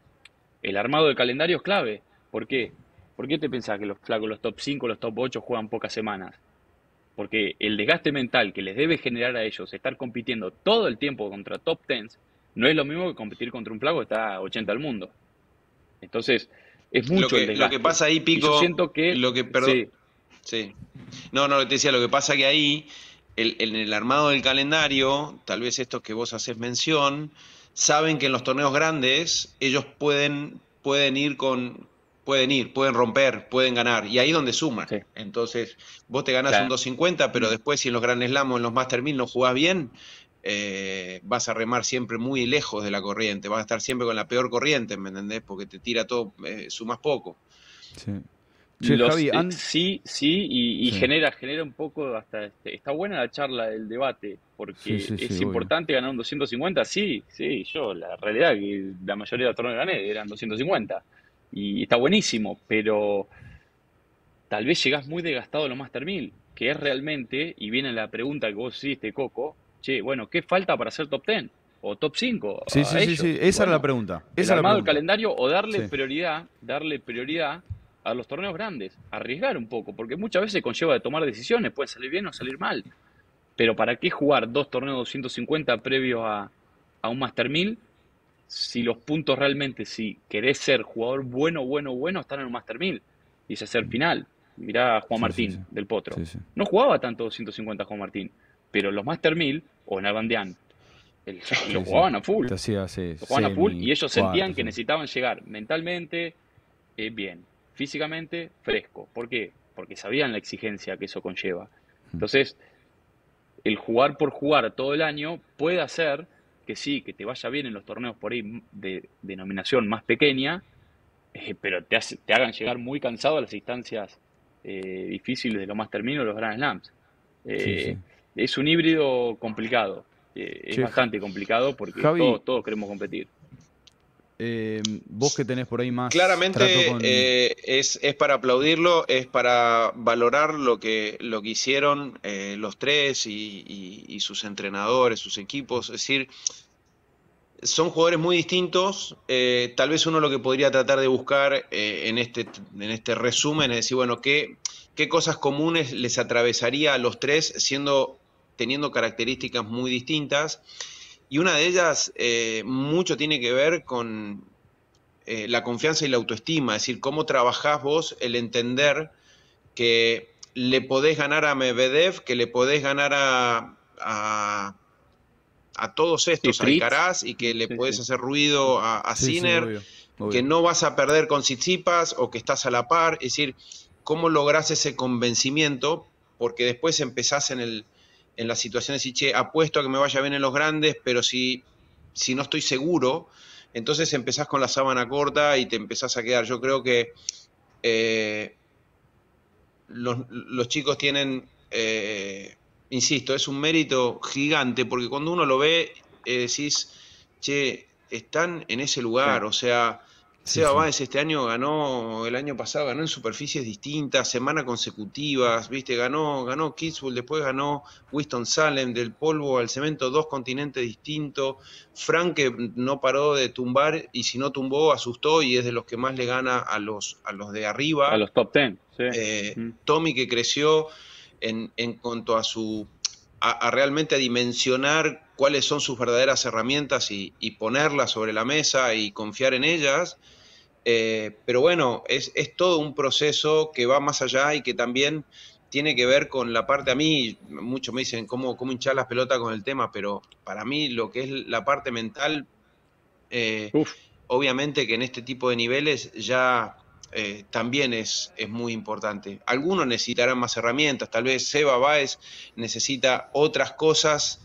El armado de calendario es clave. ¿Por qué? ¿Por qué te pensás que los flacos, los top 5, los top 8 juegan pocas semanas? Porque el desgaste mental que les debe generar a ellos estar compitiendo todo el tiempo contra top 10 no es lo mismo que competir contra un flaco que está a 80 al mundo. Entonces, es mucho lo que, el desgaste. Lo que pasa ahí, Pico, siento que, lo que, Sí. No, no, te decía, lo que pasa que ahí, en el armado del calendario, tal vez estos que vos haces mención, saben que en los torneos grandes ellos pueden, pueden ir con, pueden ir, pueden romper, pueden ganar. Y ahí es donde suman. Entonces, vos te ganás un 250, pero después si en los grandes lamos, en los Master 1000 no jugás bien, eh, vas a remar siempre muy lejos de la corriente. Vas a estar siempre con la peor corriente, ¿me entendés? Porque te tira todo, eh, sumas poco. Sí sí, sí, y, genera, genera un poco hasta este, está buena la charla, el debate, porque es importante ganar un 250, sí, sí, yo la realidad que la mayoría de los torneos gané eran 250 y está buenísimo, pero tal vez llegás muy desgastado a los Master 1000, que es realmente y viene la pregunta que vos hiciste, Coco, che, bueno, ¿qué falta para ser top 10? o top 5. Sí, sí, sí, esa era la pregunta. es el armado calendario o darle prioridad, darle prioridad los torneos grandes, arriesgar un poco, porque muchas veces conlleva de tomar decisiones, puede salir bien o salir mal. Pero ¿para qué jugar dos torneos 250 previos a, un Master 1000 si los puntos realmente, si querés ser jugador bueno, bueno, bueno, están en un Master 1000 y es hacer final? Mirá a Juan Martín del Potro. No jugaba tanto 250 Juan Martín, pero los Master 1000 o en Albandean el, lo jugaban a full. lo jugaban a full y ellos sentían que necesitaban llegar mentalmente eh, bien, físicamente fresco. ¿Por qué? Porque sabían la exigencia que eso conlleva. Entonces, el jugar por jugar todo el año puede hacer que sí, que te vaya bien en los torneos por ahí de denominación más pequeña, eh, pero te, hagan llegar muy cansado a las instancias eh, difíciles de lo más de los Grand Slams. Eh, es un híbrido complicado, es bastante complicado porque todos queremos competir. Eh, vos que tenés por ahí más. Claramente eh, es, para aplaudirlo, es para valorar lo que, lo que hicieron eh, los tres y, sus entrenadores, sus equipos. Es decir, son jugadores muy distintos. tal vez uno lo que podría tratar de buscar en, este, en este resumen es decir, bueno, ¿qué, qué cosas comunes les atravesaría a los tres siendo teniendo características muy distintas y una de ellas eh, mucho tiene que ver con eh, la confianza y la autoestima, es decir, cómo trabajás vos el entender que le podés ganar a Medvedev, que le podés ganar a, a, todos estos, a y que le podés hacer ruido a, a que no vas a perder con Tsitsipas o que estás a la par, es decir, cómo lográs ese convencimiento, porque después empezás en el en la situación de decir, che, apuesto a que me vaya bien en los grandes, pero si, no estoy seguro, entonces empezás con la sábana corta y te empezás a quedar. Yo creo que eh, los, chicos tienen, eh, insisto, es un mérito gigante, porque cuando uno lo ve, eh, decís, che, están en ese lugar, o sea, Seba este año ganó, el año pasado ganó en superficies distintas, semanas consecutivas, viste, ganó, ganó Kitzbühel, después ganó Winston Salem, del polvo al cemento, dos continentes distintos. Frank que no paró de tumbar y si no tumbó, asustó y es de los que más le gana a los, a los de arriba. A los top ten, sí. Eh, Tommy que creció en, en cuanto a su. a realmente a dimensionar cuáles son sus verdaderas herramientas y, ponerlas sobre la mesa y confiar en ellas. Eh, pero bueno, es, todo un proceso que va más allá y que también tiene que ver con la parte, a mí, muchos me dicen cómo, cómo hinchar las pelotas con el tema, pero para mí lo que es la parte mental, eh, obviamente que en este tipo de niveles ya eh, también es, es, muy importante. Algunos necesitarán más herramientas, tal vez Seba Báez necesita otras cosas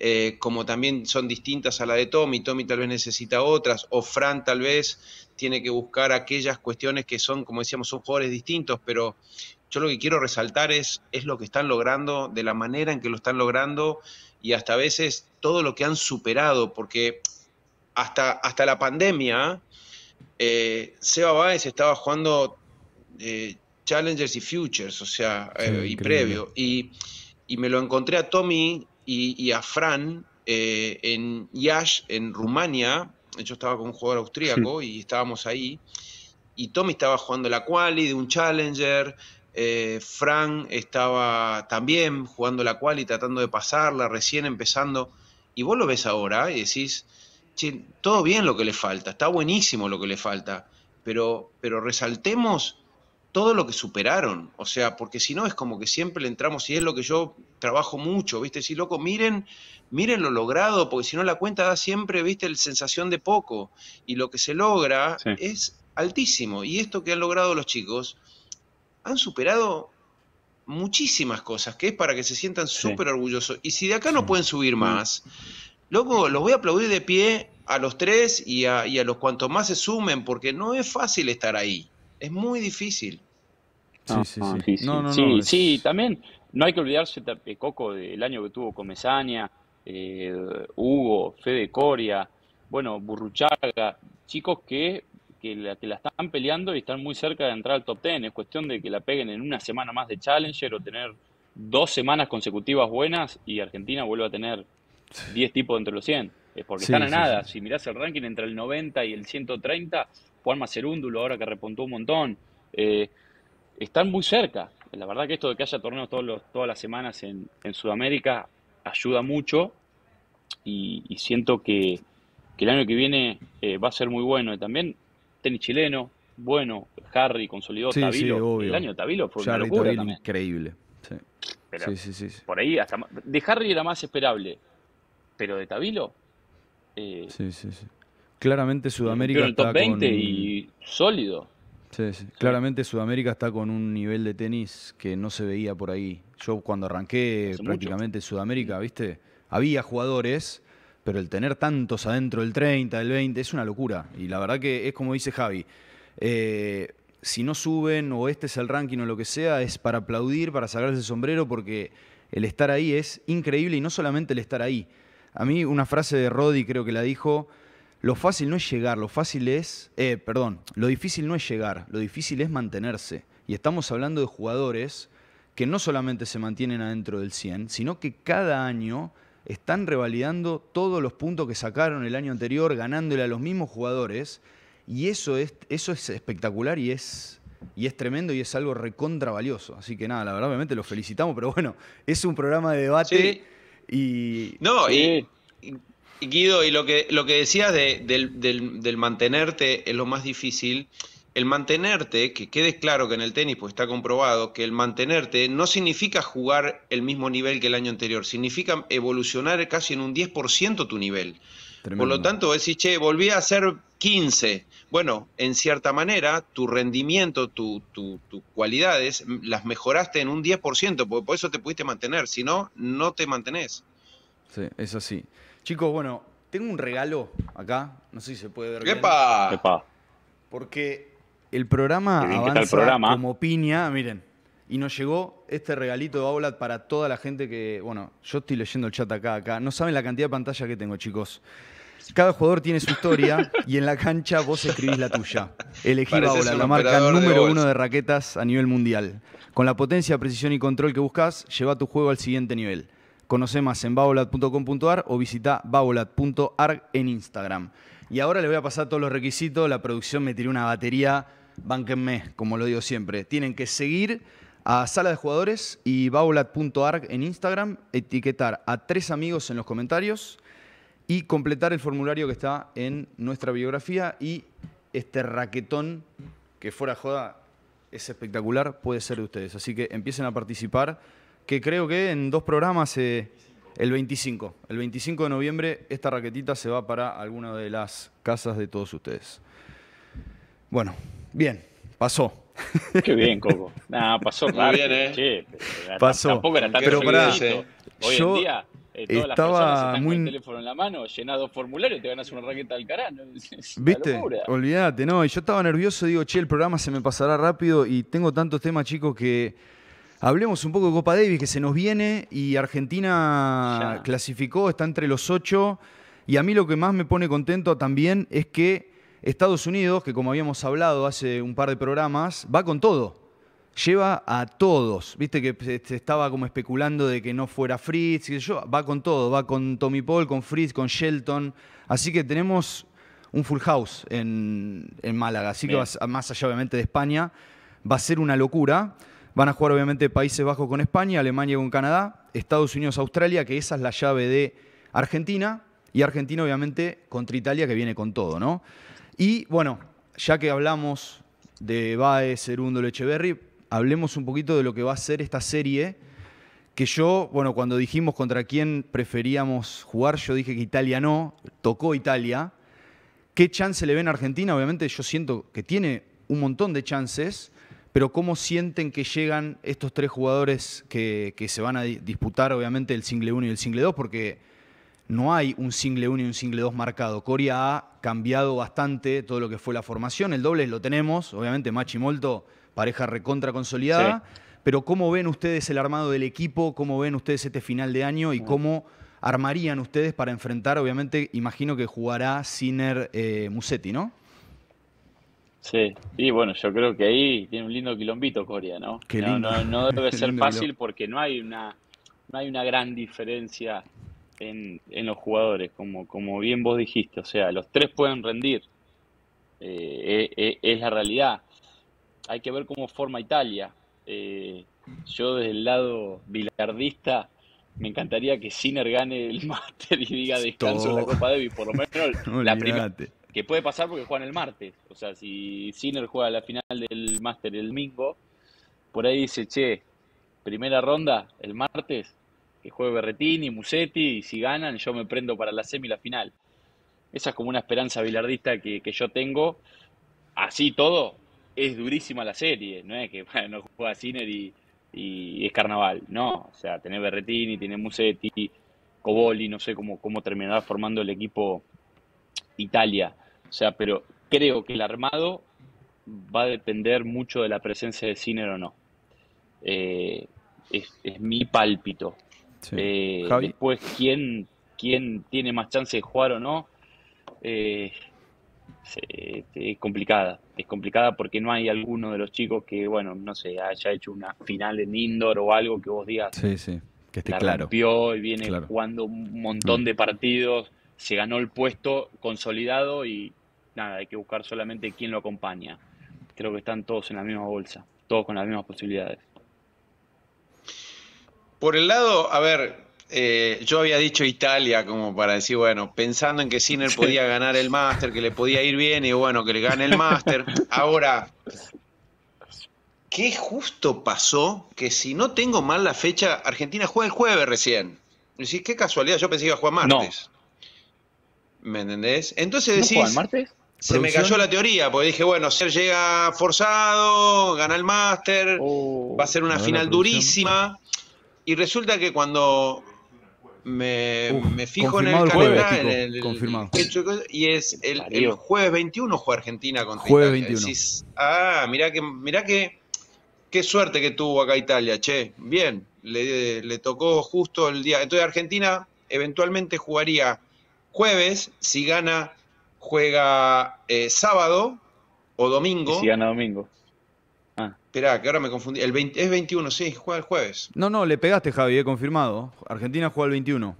eh, como también son distintas a la de Tommy, Tommy tal vez necesita otras, o Fran tal vez tiene que buscar aquellas cuestiones que son, como decíamos, son jugadores distintos, pero yo lo que quiero resaltar es, es lo que están logrando, de la manera en que lo están logrando y hasta a veces todo lo que han superado, porque hasta, hasta la pandemia, eh, Seba Báez estaba jugando eh, Challengers y Futures, o sea, y previo, y, y, me lo encontré a Tommy y, a Fran eh, en Yash, en Rumania. Yo estaba con un jugador austríaco y estábamos ahí. Y Tommy estaba jugando la quali de un challenger. Eh, Fran estaba también jugando la quali, tratando de pasarla, recién empezando. Y vos lo ves ahora y decís, todo bien lo que le falta, está buenísimo lo que le falta, pero, pero resaltemos todo lo que superaron. O sea, porque si no es como que siempre le entramos, y es lo que yo trabajo mucho, ¿viste? Si loco, miren, miren lo logrado, porque si no la cuenta da siempre, ¿viste? El sensación de poco. Y lo que se logra es altísimo. Y esto que han logrado los chicos, han superado muchísimas cosas, que es para que se sientan súper orgullosos. Y si de acá no pueden subir más, loco, los voy a aplaudir de pie a los tres y a, y a los cuantos más se sumen, porque no es fácil estar ahí. Es muy difícil. sí, ah, sí, ah, sí. sí, sí, también no hay que olvidarse de Coco del año que tuvo comesaña eh, Hugo, Fede Coria, bueno, Burruchaga, chicos que, que, la, que la están peleando y están muy cerca de entrar al top 10. Es cuestión de que la peguen en una semana más de Challenger o tener dos semanas consecutivas buenas y Argentina vuelve a tener 10 tipos entre los 100. Es porque están a nada. Si mirás el ranking entre el 90 y el 130, Juan Macerúndulo ahora que repuntó un montón. Eh, están muy cerca. La verdad que esto de que haya torneos todos los, todas las semanas en, Sudamérica ayuda mucho y, siento que, el año que viene eh, va a ser muy bueno. Y también tenis chileno, bueno, Harry consolidó sí, Tabilo. el año de Tabilo fue una locura increíble. Sí. por ahí de Harry era más esperable, pero de Tabilo eh, sí, sí, sí Claramente Sudamérica el top 20 y sólido. Claramente Sudamérica está con un nivel de tenis que no se veía por ahí. Yo cuando arranqué prácticamente Sudamérica, ¿viste? Había jugadores, pero el tener tantos adentro del 30, del 20, es una locura. Y la verdad que es como dice Javi, eh, si no suben o este es el ranking o lo que sea, es para aplaudir, para sacarse el sombrero, porque el estar ahí es increíble y no solamente el estar ahí. A mí una frase de Roddy creo que la dijo lo fácil no es llegar, lo fácil es, eh, perdón, lo difícil no es llegar, lo difícil es mantenerse. Y estamos hablando de jugadores que no solamente se mantienen adentro del 100, sino que cada año están revalidando todos los puntos que sacaron el año anterior, ganándole a los mismos jugadores. Y eso es, eso es espectacular y es, y es tremendo y es algo recontravalioso. Así que nada, la verdad, obviamente los felicitamos, pero bueno, es un programa de debate y. No, y Guido, y lo que, lo que decías de, del, del, del, mantenerte es lo más difícil. El mantenerte, que quede claro que en el tenis, pues está comprobado, que el mantenerte no significa jugar el mismo nivel que el año anterior, significa evolucionar casi en un 10% tu nivel. Por lo tanto, decís, che, volví a ser 15. Bueno, en cierta manera, tu rendimiento, tus cualidades, las mejoraste en un 10%, porque por eso te pudiste mantener, si no, no te mantenés. Sí, es así. Chicos, bueno, tengo un regalo acá. No sé si se puede ver. Qué pa. porque el programa avanza el programa? como piña, miren. Y nos llegó este regalito de Aulat para toda la gente que. Bueno, yo estoy leyendo el chat acá, acá. No saben la cantidad de pantalla que tengo, chicos. Cada jugador tiene su historia y en la cancha vos escribís la tuya. Elegí Baulat, la marca número uno de raquetas a nivel mundial. Con la potencia, precisión y control que buscas, lleva tu juego al siguiente nivel. Conoce más en babolat.com.ar o visita babolat.arg en Instagram. Y ahora le voy a pasar todos los requisitos. La producción me tiró una batería. Bánquenme, como lo digo siempre. Tienen que seguir a Sala de Jugadores y babolat.arg en Instagram, etiquetar a tres amigos en los comentarios y completar el formulario que está en nuestra biografía y este raquetón que fuera joda es espectacular, puede ser de ustedes. Así que empiecen a participar que creo que en dos programas, eh, el 25, el 25 de noviembre, esta raquetita se va para alguna de las casas de todos ustedes. Bueno, bien, pasó. [laughs] Qué bien, Coco. nada pasó Muy bien, ¿eh? Che, pasó. Tampoco era pero para Hoy en día eh, todas estaba las personas están el teléfono en la mano, llenado dos formularios y te hacer una raqueta al carano. [laughs] ¿Viste? Olvídate, no. Y yo estaba nervioso, digo, che, el programa se me pasará rápido y tengo tantos temas, chicos, que Hablemos un poco de Copa Davis, que se nos viene y Argentina clasificó, está entre los ocho. Y a mí lo que más me pone contento también es que Estados Unidos, que como habíamos hablado hace un par de programas, va con todo. Lleva a todos. Viste que se estaba como especulando de que no fuera Fritz, y yo, va con todo, va con Tommy Paul, con Fritz, con Shelton. Así que tenemos un full house en, Málaga. Así que más allá obviamente de España, va a ser una locura. Van a jugar obviamente Países Bajos con España, Alemania con Canadá, Estados Unidos, Australia, que esa es la llave de Argentina, y Argentina obviamente contra Italia que viene con todo, ¿no? Y bueno, ya que hablamos de Baez, doble Lecheverri, hablemos un poquito de lo que va a ser esta serie, que yo, bueno, cuando dijimos contra quién preferíamos jugar, yo dije que Italia no, tocó Italia. ¿Qué chance le ven a Argentina? Obviamente yo siento que tiene un montón de chances pero ¿cómo sienten que llegan estos tres jugadores que, se van a disputar, obviamente, el single 1 y el single 2? Porque no hay un single 1 y un single 2 marcado. Coria ha cambiado bastante todo lo que fue la formación. El doble lo tenemos, obviamente, Machi Molto, pareja recontra consolidada. Pero ¿cómo ven ustedes el armado del equipo? ¿Cómo ven ustedes este final de año? ¿Y mm. cómo armarían ustedes para enfrentar, obviamente, imagino que jugará Sinner eh, Musetti, ¿no? Sí, y bueno, yo creo que ahí tiene un lindo quilombito Corea, ¿no? no, debe [laughs] ser fácil porque no hay una, no hay una gran diferencia en, en los jugadores, como, como bien vos dijiste. O sea, los tres pueden rendir, eh, eh, eh, es la realidad. Hay que ver cómo forma Italia. yo desde el lado billardista me encantaría que Sinner gane el [laughs] máster y diga descanso la Copa Davis, por lo menos [laughs] la primera puede pasar porque juegan el martes. O sea, si Sinner juega la final del máster el domingo, por ahí dice, che, primera ronda, el martes, que juegue Berretini, Musetti, y si ganan, yo me prendo para la semi la final. Esa es como una esperanza bilardista que, yo tengo. Así todo, es durísima la serie, no es que [laughs] bueno, no juega Sinner y, es carnaval, no, o sea, tener Berretini, tiene Musetti, Coboli, no sé cómo, cómo terminará formando el equipo Italia. O sea, pero creo que el armado va a depender mucho de la presencia de Ciner o no. Eh, es, mi pálpito. Eh, después, ¿quién, ¿quién tiene más chance de jugar o no? Eh, este, es, complicada. Es complicada porque no hay alguno de los chicos que, bueno, no sé, haya hecho una final en indoor o algo que vos digas. Sí, sí. Que esté la claro. Rompió y viene jugando un montón mm. de partidos. Se ganó el puesto consolidado y, nada, hay que buscar solamente quién lo acompaña. Creo que están todos en la misma bolsa, todos con las mismas posibilidades. Por el lado, a ver, eh, yo había dicho Italia como para decir, bueno, pensando en que Sinner podía ganar el máster, que le podía ir bien y bueno, que le gane el máster. Ahora, qué justo pasó que si no tengo mal la fecha, Argentina juega el jueves recién. Decís, qué casualidad, yo pensé que iba a jugar martes. ¿Me entendés? Entonces decís. ¿No el martes? Se me cayó la teoría, porque dije, bueno, Ser llega forzado, gana el máster, oh, va a ser una final durísima. Y resulta que cuando me, fijo en el calendario, y es el, jueves 21 juega Argentina contra jueves Italia. 21. ah, mirá que, que qué suerte que tuvo acá Italia, che, bien, le, le tocó justo el día. Entonces Argentina eventualmente jugaría jueves si gana juega eh, sábado o domingo. Si gana domingo. Ah. Esperá, que ahora me confundí. El 20, es 21, sí, juega el jueves. No, no, le pegaste, Javi, he eh, confirmado. Argentina juega el 21.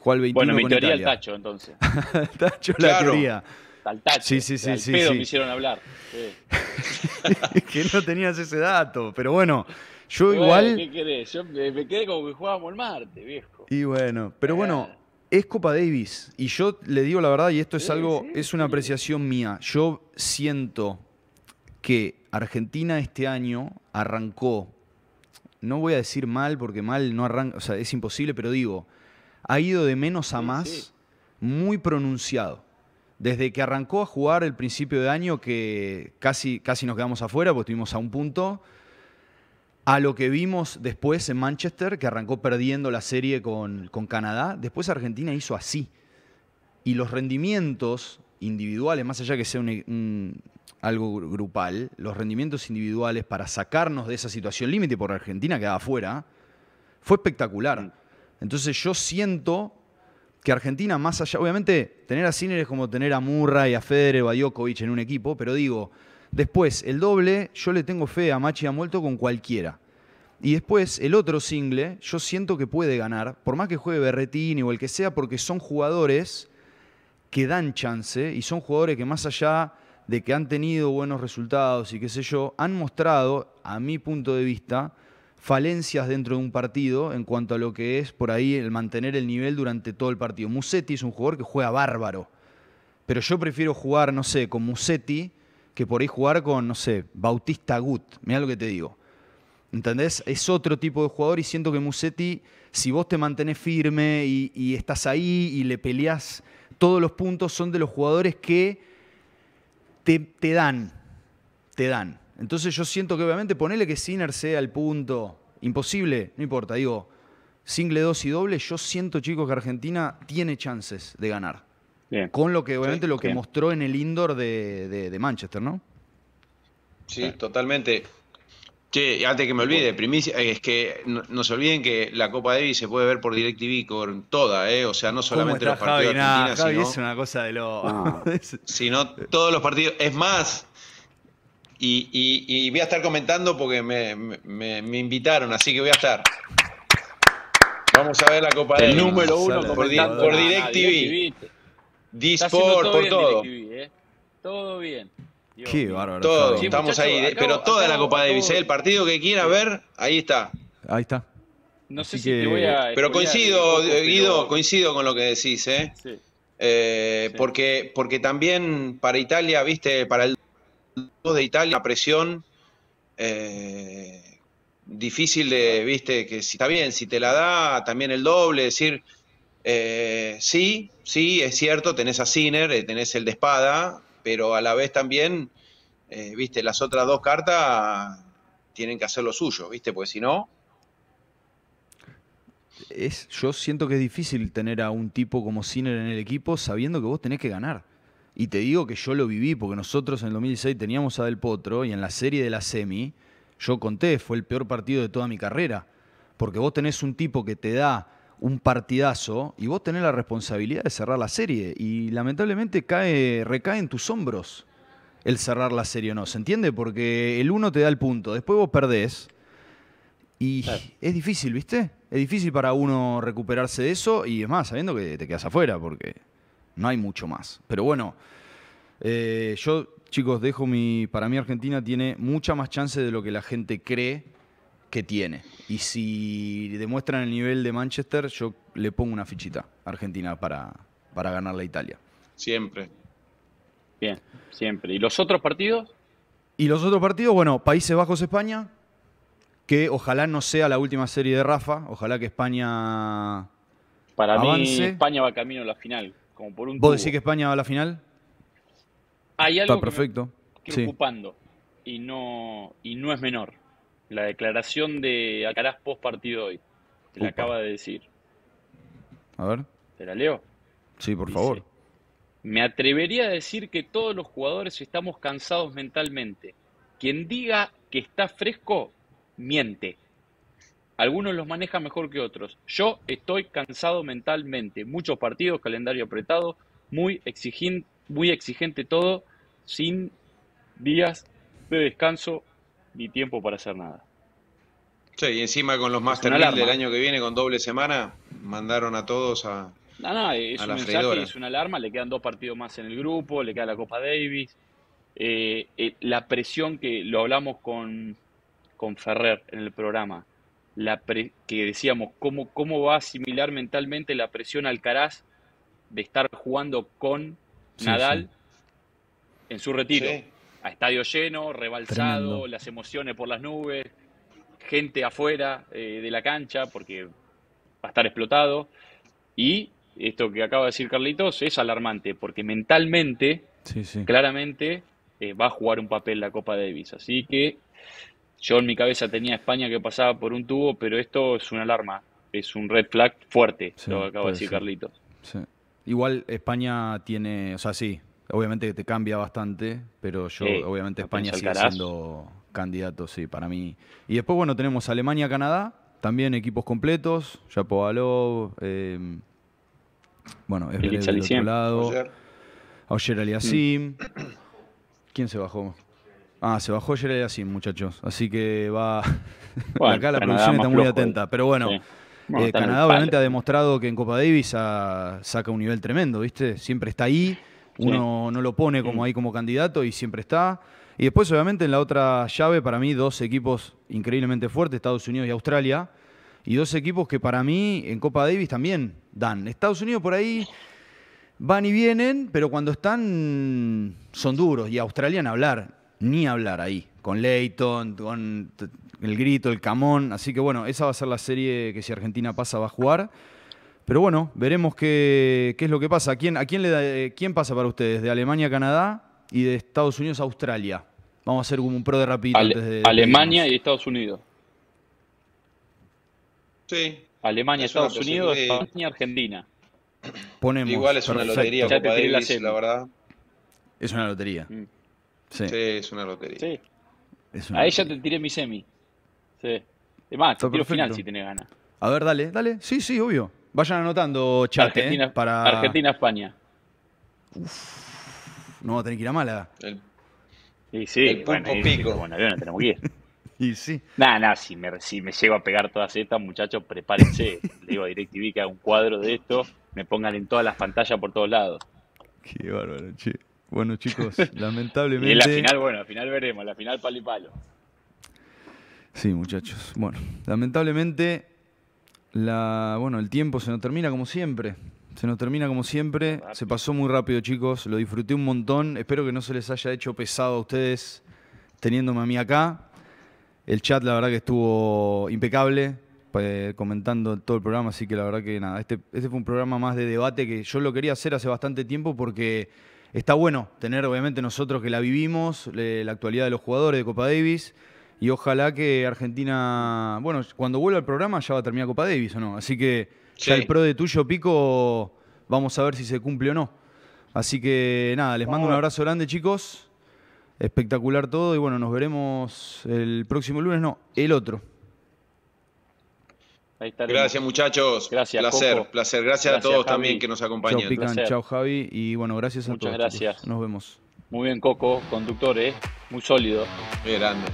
Juega el 21 Bueno, me teoría el tacho, entonces. el [laughs] tacho, la teoría. Al tacho. Sí, sí, sí. Al sí, pedo me hicieron hablar. [laughs] que no tenías ese dato, pero bueno. Yo igual. ¿Qué querés? Yo me quedé como que jugábamos el martes, viejo. Y bueno, pero bueno, ah es Copa Davis. Y yo le digo la verdad, y esto es algo, es una apreciación mía. Yo siento que Argentina este año arrancó, no voy a decir mal, porque mal no arranca, o sea, es imposible, pero digo, ha ido de menos a más muy pronunciado. Desde que arrancó a jugar el principio de año, que casi, casi nos quedamos afuera, porque estuvimos a un punto a lo que vimos después en Manchester, que arrancó perdiendo la serie con, Canadá, después Argentina hizo así. Y los rendimientos individuales, más allá que sea un, e-, algo grupal, los rendimientos individuales para sacarnos de esa situación límite, por Argentina quedaba fuera, fue espectacular. Entonces yo siento que Argentina, más allá, obviamente, tener a Sinner es como tener a Murray, a Federer o a Djokovic en un equipo, pero digo, Después, el doble, yo le tengo fe a Machi muerto con cualquiera. Y después, el otro single, yo siento que puede ganar, por más que juegue Berretini o el que sea, porque son jugadores que dan chance y son jugadores que más allá de que han tenido buenos resultados y qué sé yo, han mostrado, a mi punto de vista, falencias dentro de un partido en cuanto a lo que es por ahí el mantener el nivel durante todo el partido. Musetti es un jugador que juega bárbaro, pero yo prefiero jugar, no sé, con Musetti que por ahí jugar con, no sé, Bautista Gut. Mira lo que te digo. ¿Entendés? Es otro tipo de jugador y siento que Musetti, si vos te mantenés firme y, estás ahí y le peleás todos los puntos, son de los jugadores que te, dan. Te dan. Entonces yo siento que obviamente ponerle que Sinner sea el punto. Imposible, no importa. Digo, single dos y doble, yo siento, chicos, que Argentina tiene chances de ganar. Con lo que, obviamente, lo que mostró en el indoor de, de, Manchester, ¿no? Sí, totalmente. Che, antes que me olvide, primicia, eh, es que no, se olviden que la Copa Davis se puede ver por DirecTV con toda, ¿eh? O sea, no solamente los partidos de Argentina, sino, es una cosa de lo... [laughs] sino todos los partidos. Es más, y, y, voy a estar comentando porque me, me, me, invitaron, así que voy a estar. Vamos a ver la Copa Davis. El número uno por, por DirecTV. Ah, Disport, por todo. Eh. Todo bien. bárbaro. Todo, estamos ahí. pero toda la Copa Davis, el partido que quiera ver, ahí está. Ahí está. No sé si te voy a. Pero coincido, eh, Guido, coincido con lo que decís, eh. ¿eh? Sí. Porque, porque también para Italia, viste, para el 2 de Italia, la presión difícil de, viste, que si está bien, si te la da, también el doble, decir, eh, sí, sí, es cierto, tenés a Sinner, eh, tenés el de espada, pero a la vez también, eh, viste, las otras dos cartas tienen que hacer lo suyo, viste, porque si no... Es, yo siento que es difícil tener a un tipo como Sinner en el equipo sabiendo que vos tenés que ganar. Y te digo que yo lo viví, porque nosotros en el 2016 teníamos a Del Potro y en la serie de la semi, yo conté, fue el peor partido de toda mi carrera. Porque vos tenés un tipo que te da un partidazo y vos tenés la responsabilidad de cerrar la serie y lamentablemente cae, recae en tus hombros el cerrar la serie o no, ¿se entiende? Porque el uno te da el punto, después vos perdés y es difícil, ¿viste? Es difícil para uno recuperarse de eso y es más, sabiendo que te quedas afuera porque no hay mucho más. Pero bueno, eh, yo chicos dejo mi, para mí Argentina tiene mucha más chance de lo que la gente cree que tiene. Y si demuestran el nivel de Manchester, yo le pongo una fichita a Argentina para, para ganar la Italia. Siempre. Bien, siempre. ¿Y los otros partidos? Y los otros partidos, bueno, Países Bajos, España, que ojalá no sea la última serie de Rafa, ojalá que España... Para mí España va camino a la final, como por un... ¿Vos decís que España va a la final? Está perfecto. Que ocupando y no, y no es menor la declaración de Alcaraz post partido hoy. Te la acaba de decir. A ver. ¿Te la leo? Sí, por favor. Me atrevería a decir que todos los jugadores estamos cansados mentalmente. Quien diga que está fresco, miente. Algunos los manejan mejor que otros. Yo estoy cansado mentalmente. Muchos partidos, calendario apretado, muy, muy exigente todo, sin días de descanso ni tiempo para hacer nada. Sí, y encima con los Masters del año que viene, con doble semana, mandaron a todos a. No, no, es un mensaje, es una alarma, le quedan dos partidos más en el grupo, le queda la Copa Davis. Eh, eh, la presión que lo hablamos con, con Ferrer en el programa, la que decíamos, cómo, cómo va a asimilar mentalmente la presión al Alcaraz de estar jugando con Nadal en su retiro. Sí estadio lleno, rebalsado, las emociones por las nubes, gente afuera eh, de la cancha porque va a estar explotado. Y esto que acaba de decir Carlitos es alarmante porque mentalmente, claramente, eh, va a jugar un papel la Copa Davis. Así que yo en mi cabeza tenía España que pasaba por un tubo, pero esto es una alarma, es un red flag fuerte, lo que acaba de decir Carlitos. Igual España tiene, o sea, sí, Obviamente te cambia bastante, pero yo, obviamente, España sigue siendo candidato, sí, para mí. Y después, bueno, tenemos Alemania, Canadá, también equipos completos, Chapo eh, em, bueno, es del otro lado, [clears throat] ¿Quién se bajó? Ah, se bajó Ayer Aliasim, muchachos. Así que va. [laughs] Acá la producción está muy atenta, pero bueno. Eh, Canadá obviamente ha demostrado que en Copa Davis saca un nivel tremendo, ¿viste? Siempre está ahí uno no lo pone como mm. ahí como candidato y siempre está. Y después, obviamente, en la otra llave, para mí, dos equipos increíblemente fuertes, Estados Unidos y Australia. Y dos equipos que para mí en Copa Davis también dan. Estados Unidos por ahí van y vienen, pero cuando están son duros. Y Australia hablar, ni hablar ahí. Con Leighton, con el grito, el camón. Así que bueno, esa va a ser la serie que si Argentina pasa va a jugar. Pero bueno, veremos qué, es lo que pasa. ¿Quién, ¿A quién, le eh, quién pasa para ustedes? ¿De Alemania a Canadá y de Estados Unidos a Australia? Vamos a hacer como un pro de rapidito. Alemania y Estados Unidos. Sí. Alemania, Estados Unidos, España, Argentina. Ponemos. Igual es una lotería, la, verdad. Es una lotería. Mm. Sí. sí. es una lotería. Sí. a ella te tiré mi semi. Sí. Es más, te tiro final si tenés ganas. A ver, dale, dale. Sí, sí, obvio. Vayan anotando chat eh, Argentina, para... Argentina-España. No va a tener que ir a Málaga. Sí, Y sí, bueno, tenemos que ir. [laughs] y sí. Nada, nada, si me, si me llego a pegar todas estas, muchachos, prepárense. [laughs] Le digo a DirecTV que haga un cuadro de esto, me pongan en todas las pantallas por todos lados. Qué bárbaro, che. Bueno, chicos, [laughs] lamentablemente. Y la final, bueno, al final veremos, la final palo y palo. Sí, muchachos. Bueno, lamentablemente la, bueno, el tiempo se nos termina como siempre. Se nos termina como siempre. Se pasó muy rápido, chicos. Lo disfruté un montón. Espero que no se les haya hecho pesado a ustedes teniéndome a mí acá. El chat, la verdad, que estuvo impecable eh, comentando todo el programa. Así que la verdad que nada, este, este fue un programa más de debate que yo lo quería hacer hace bastante tiempo porque está bueno tener, obviamente, nosotros que la vivimos, la actualidad de los jugadores de Copa Davis y ojalá que Argentina, bueno, cuando vuelva al programa ya va a terminar Copa Davis o no. Así que ya el pro de tuyo, Pico, vamos a ver si se cumple o no. Así que nada, les mando un abrazo grande, chicos. Espectacular todo y bueno, nos veremos el próximo lunes, no, el otro. Ahí está gracias muchachos. Gracias. Placer, placer. Gracias, a todos también que nos acompañan. Chao, Javi y bueno, gracias a todos. Muchas gracias. Nos vemos. Muy bien Coco, conductor, ¿eh? muy sólido. Muy grande.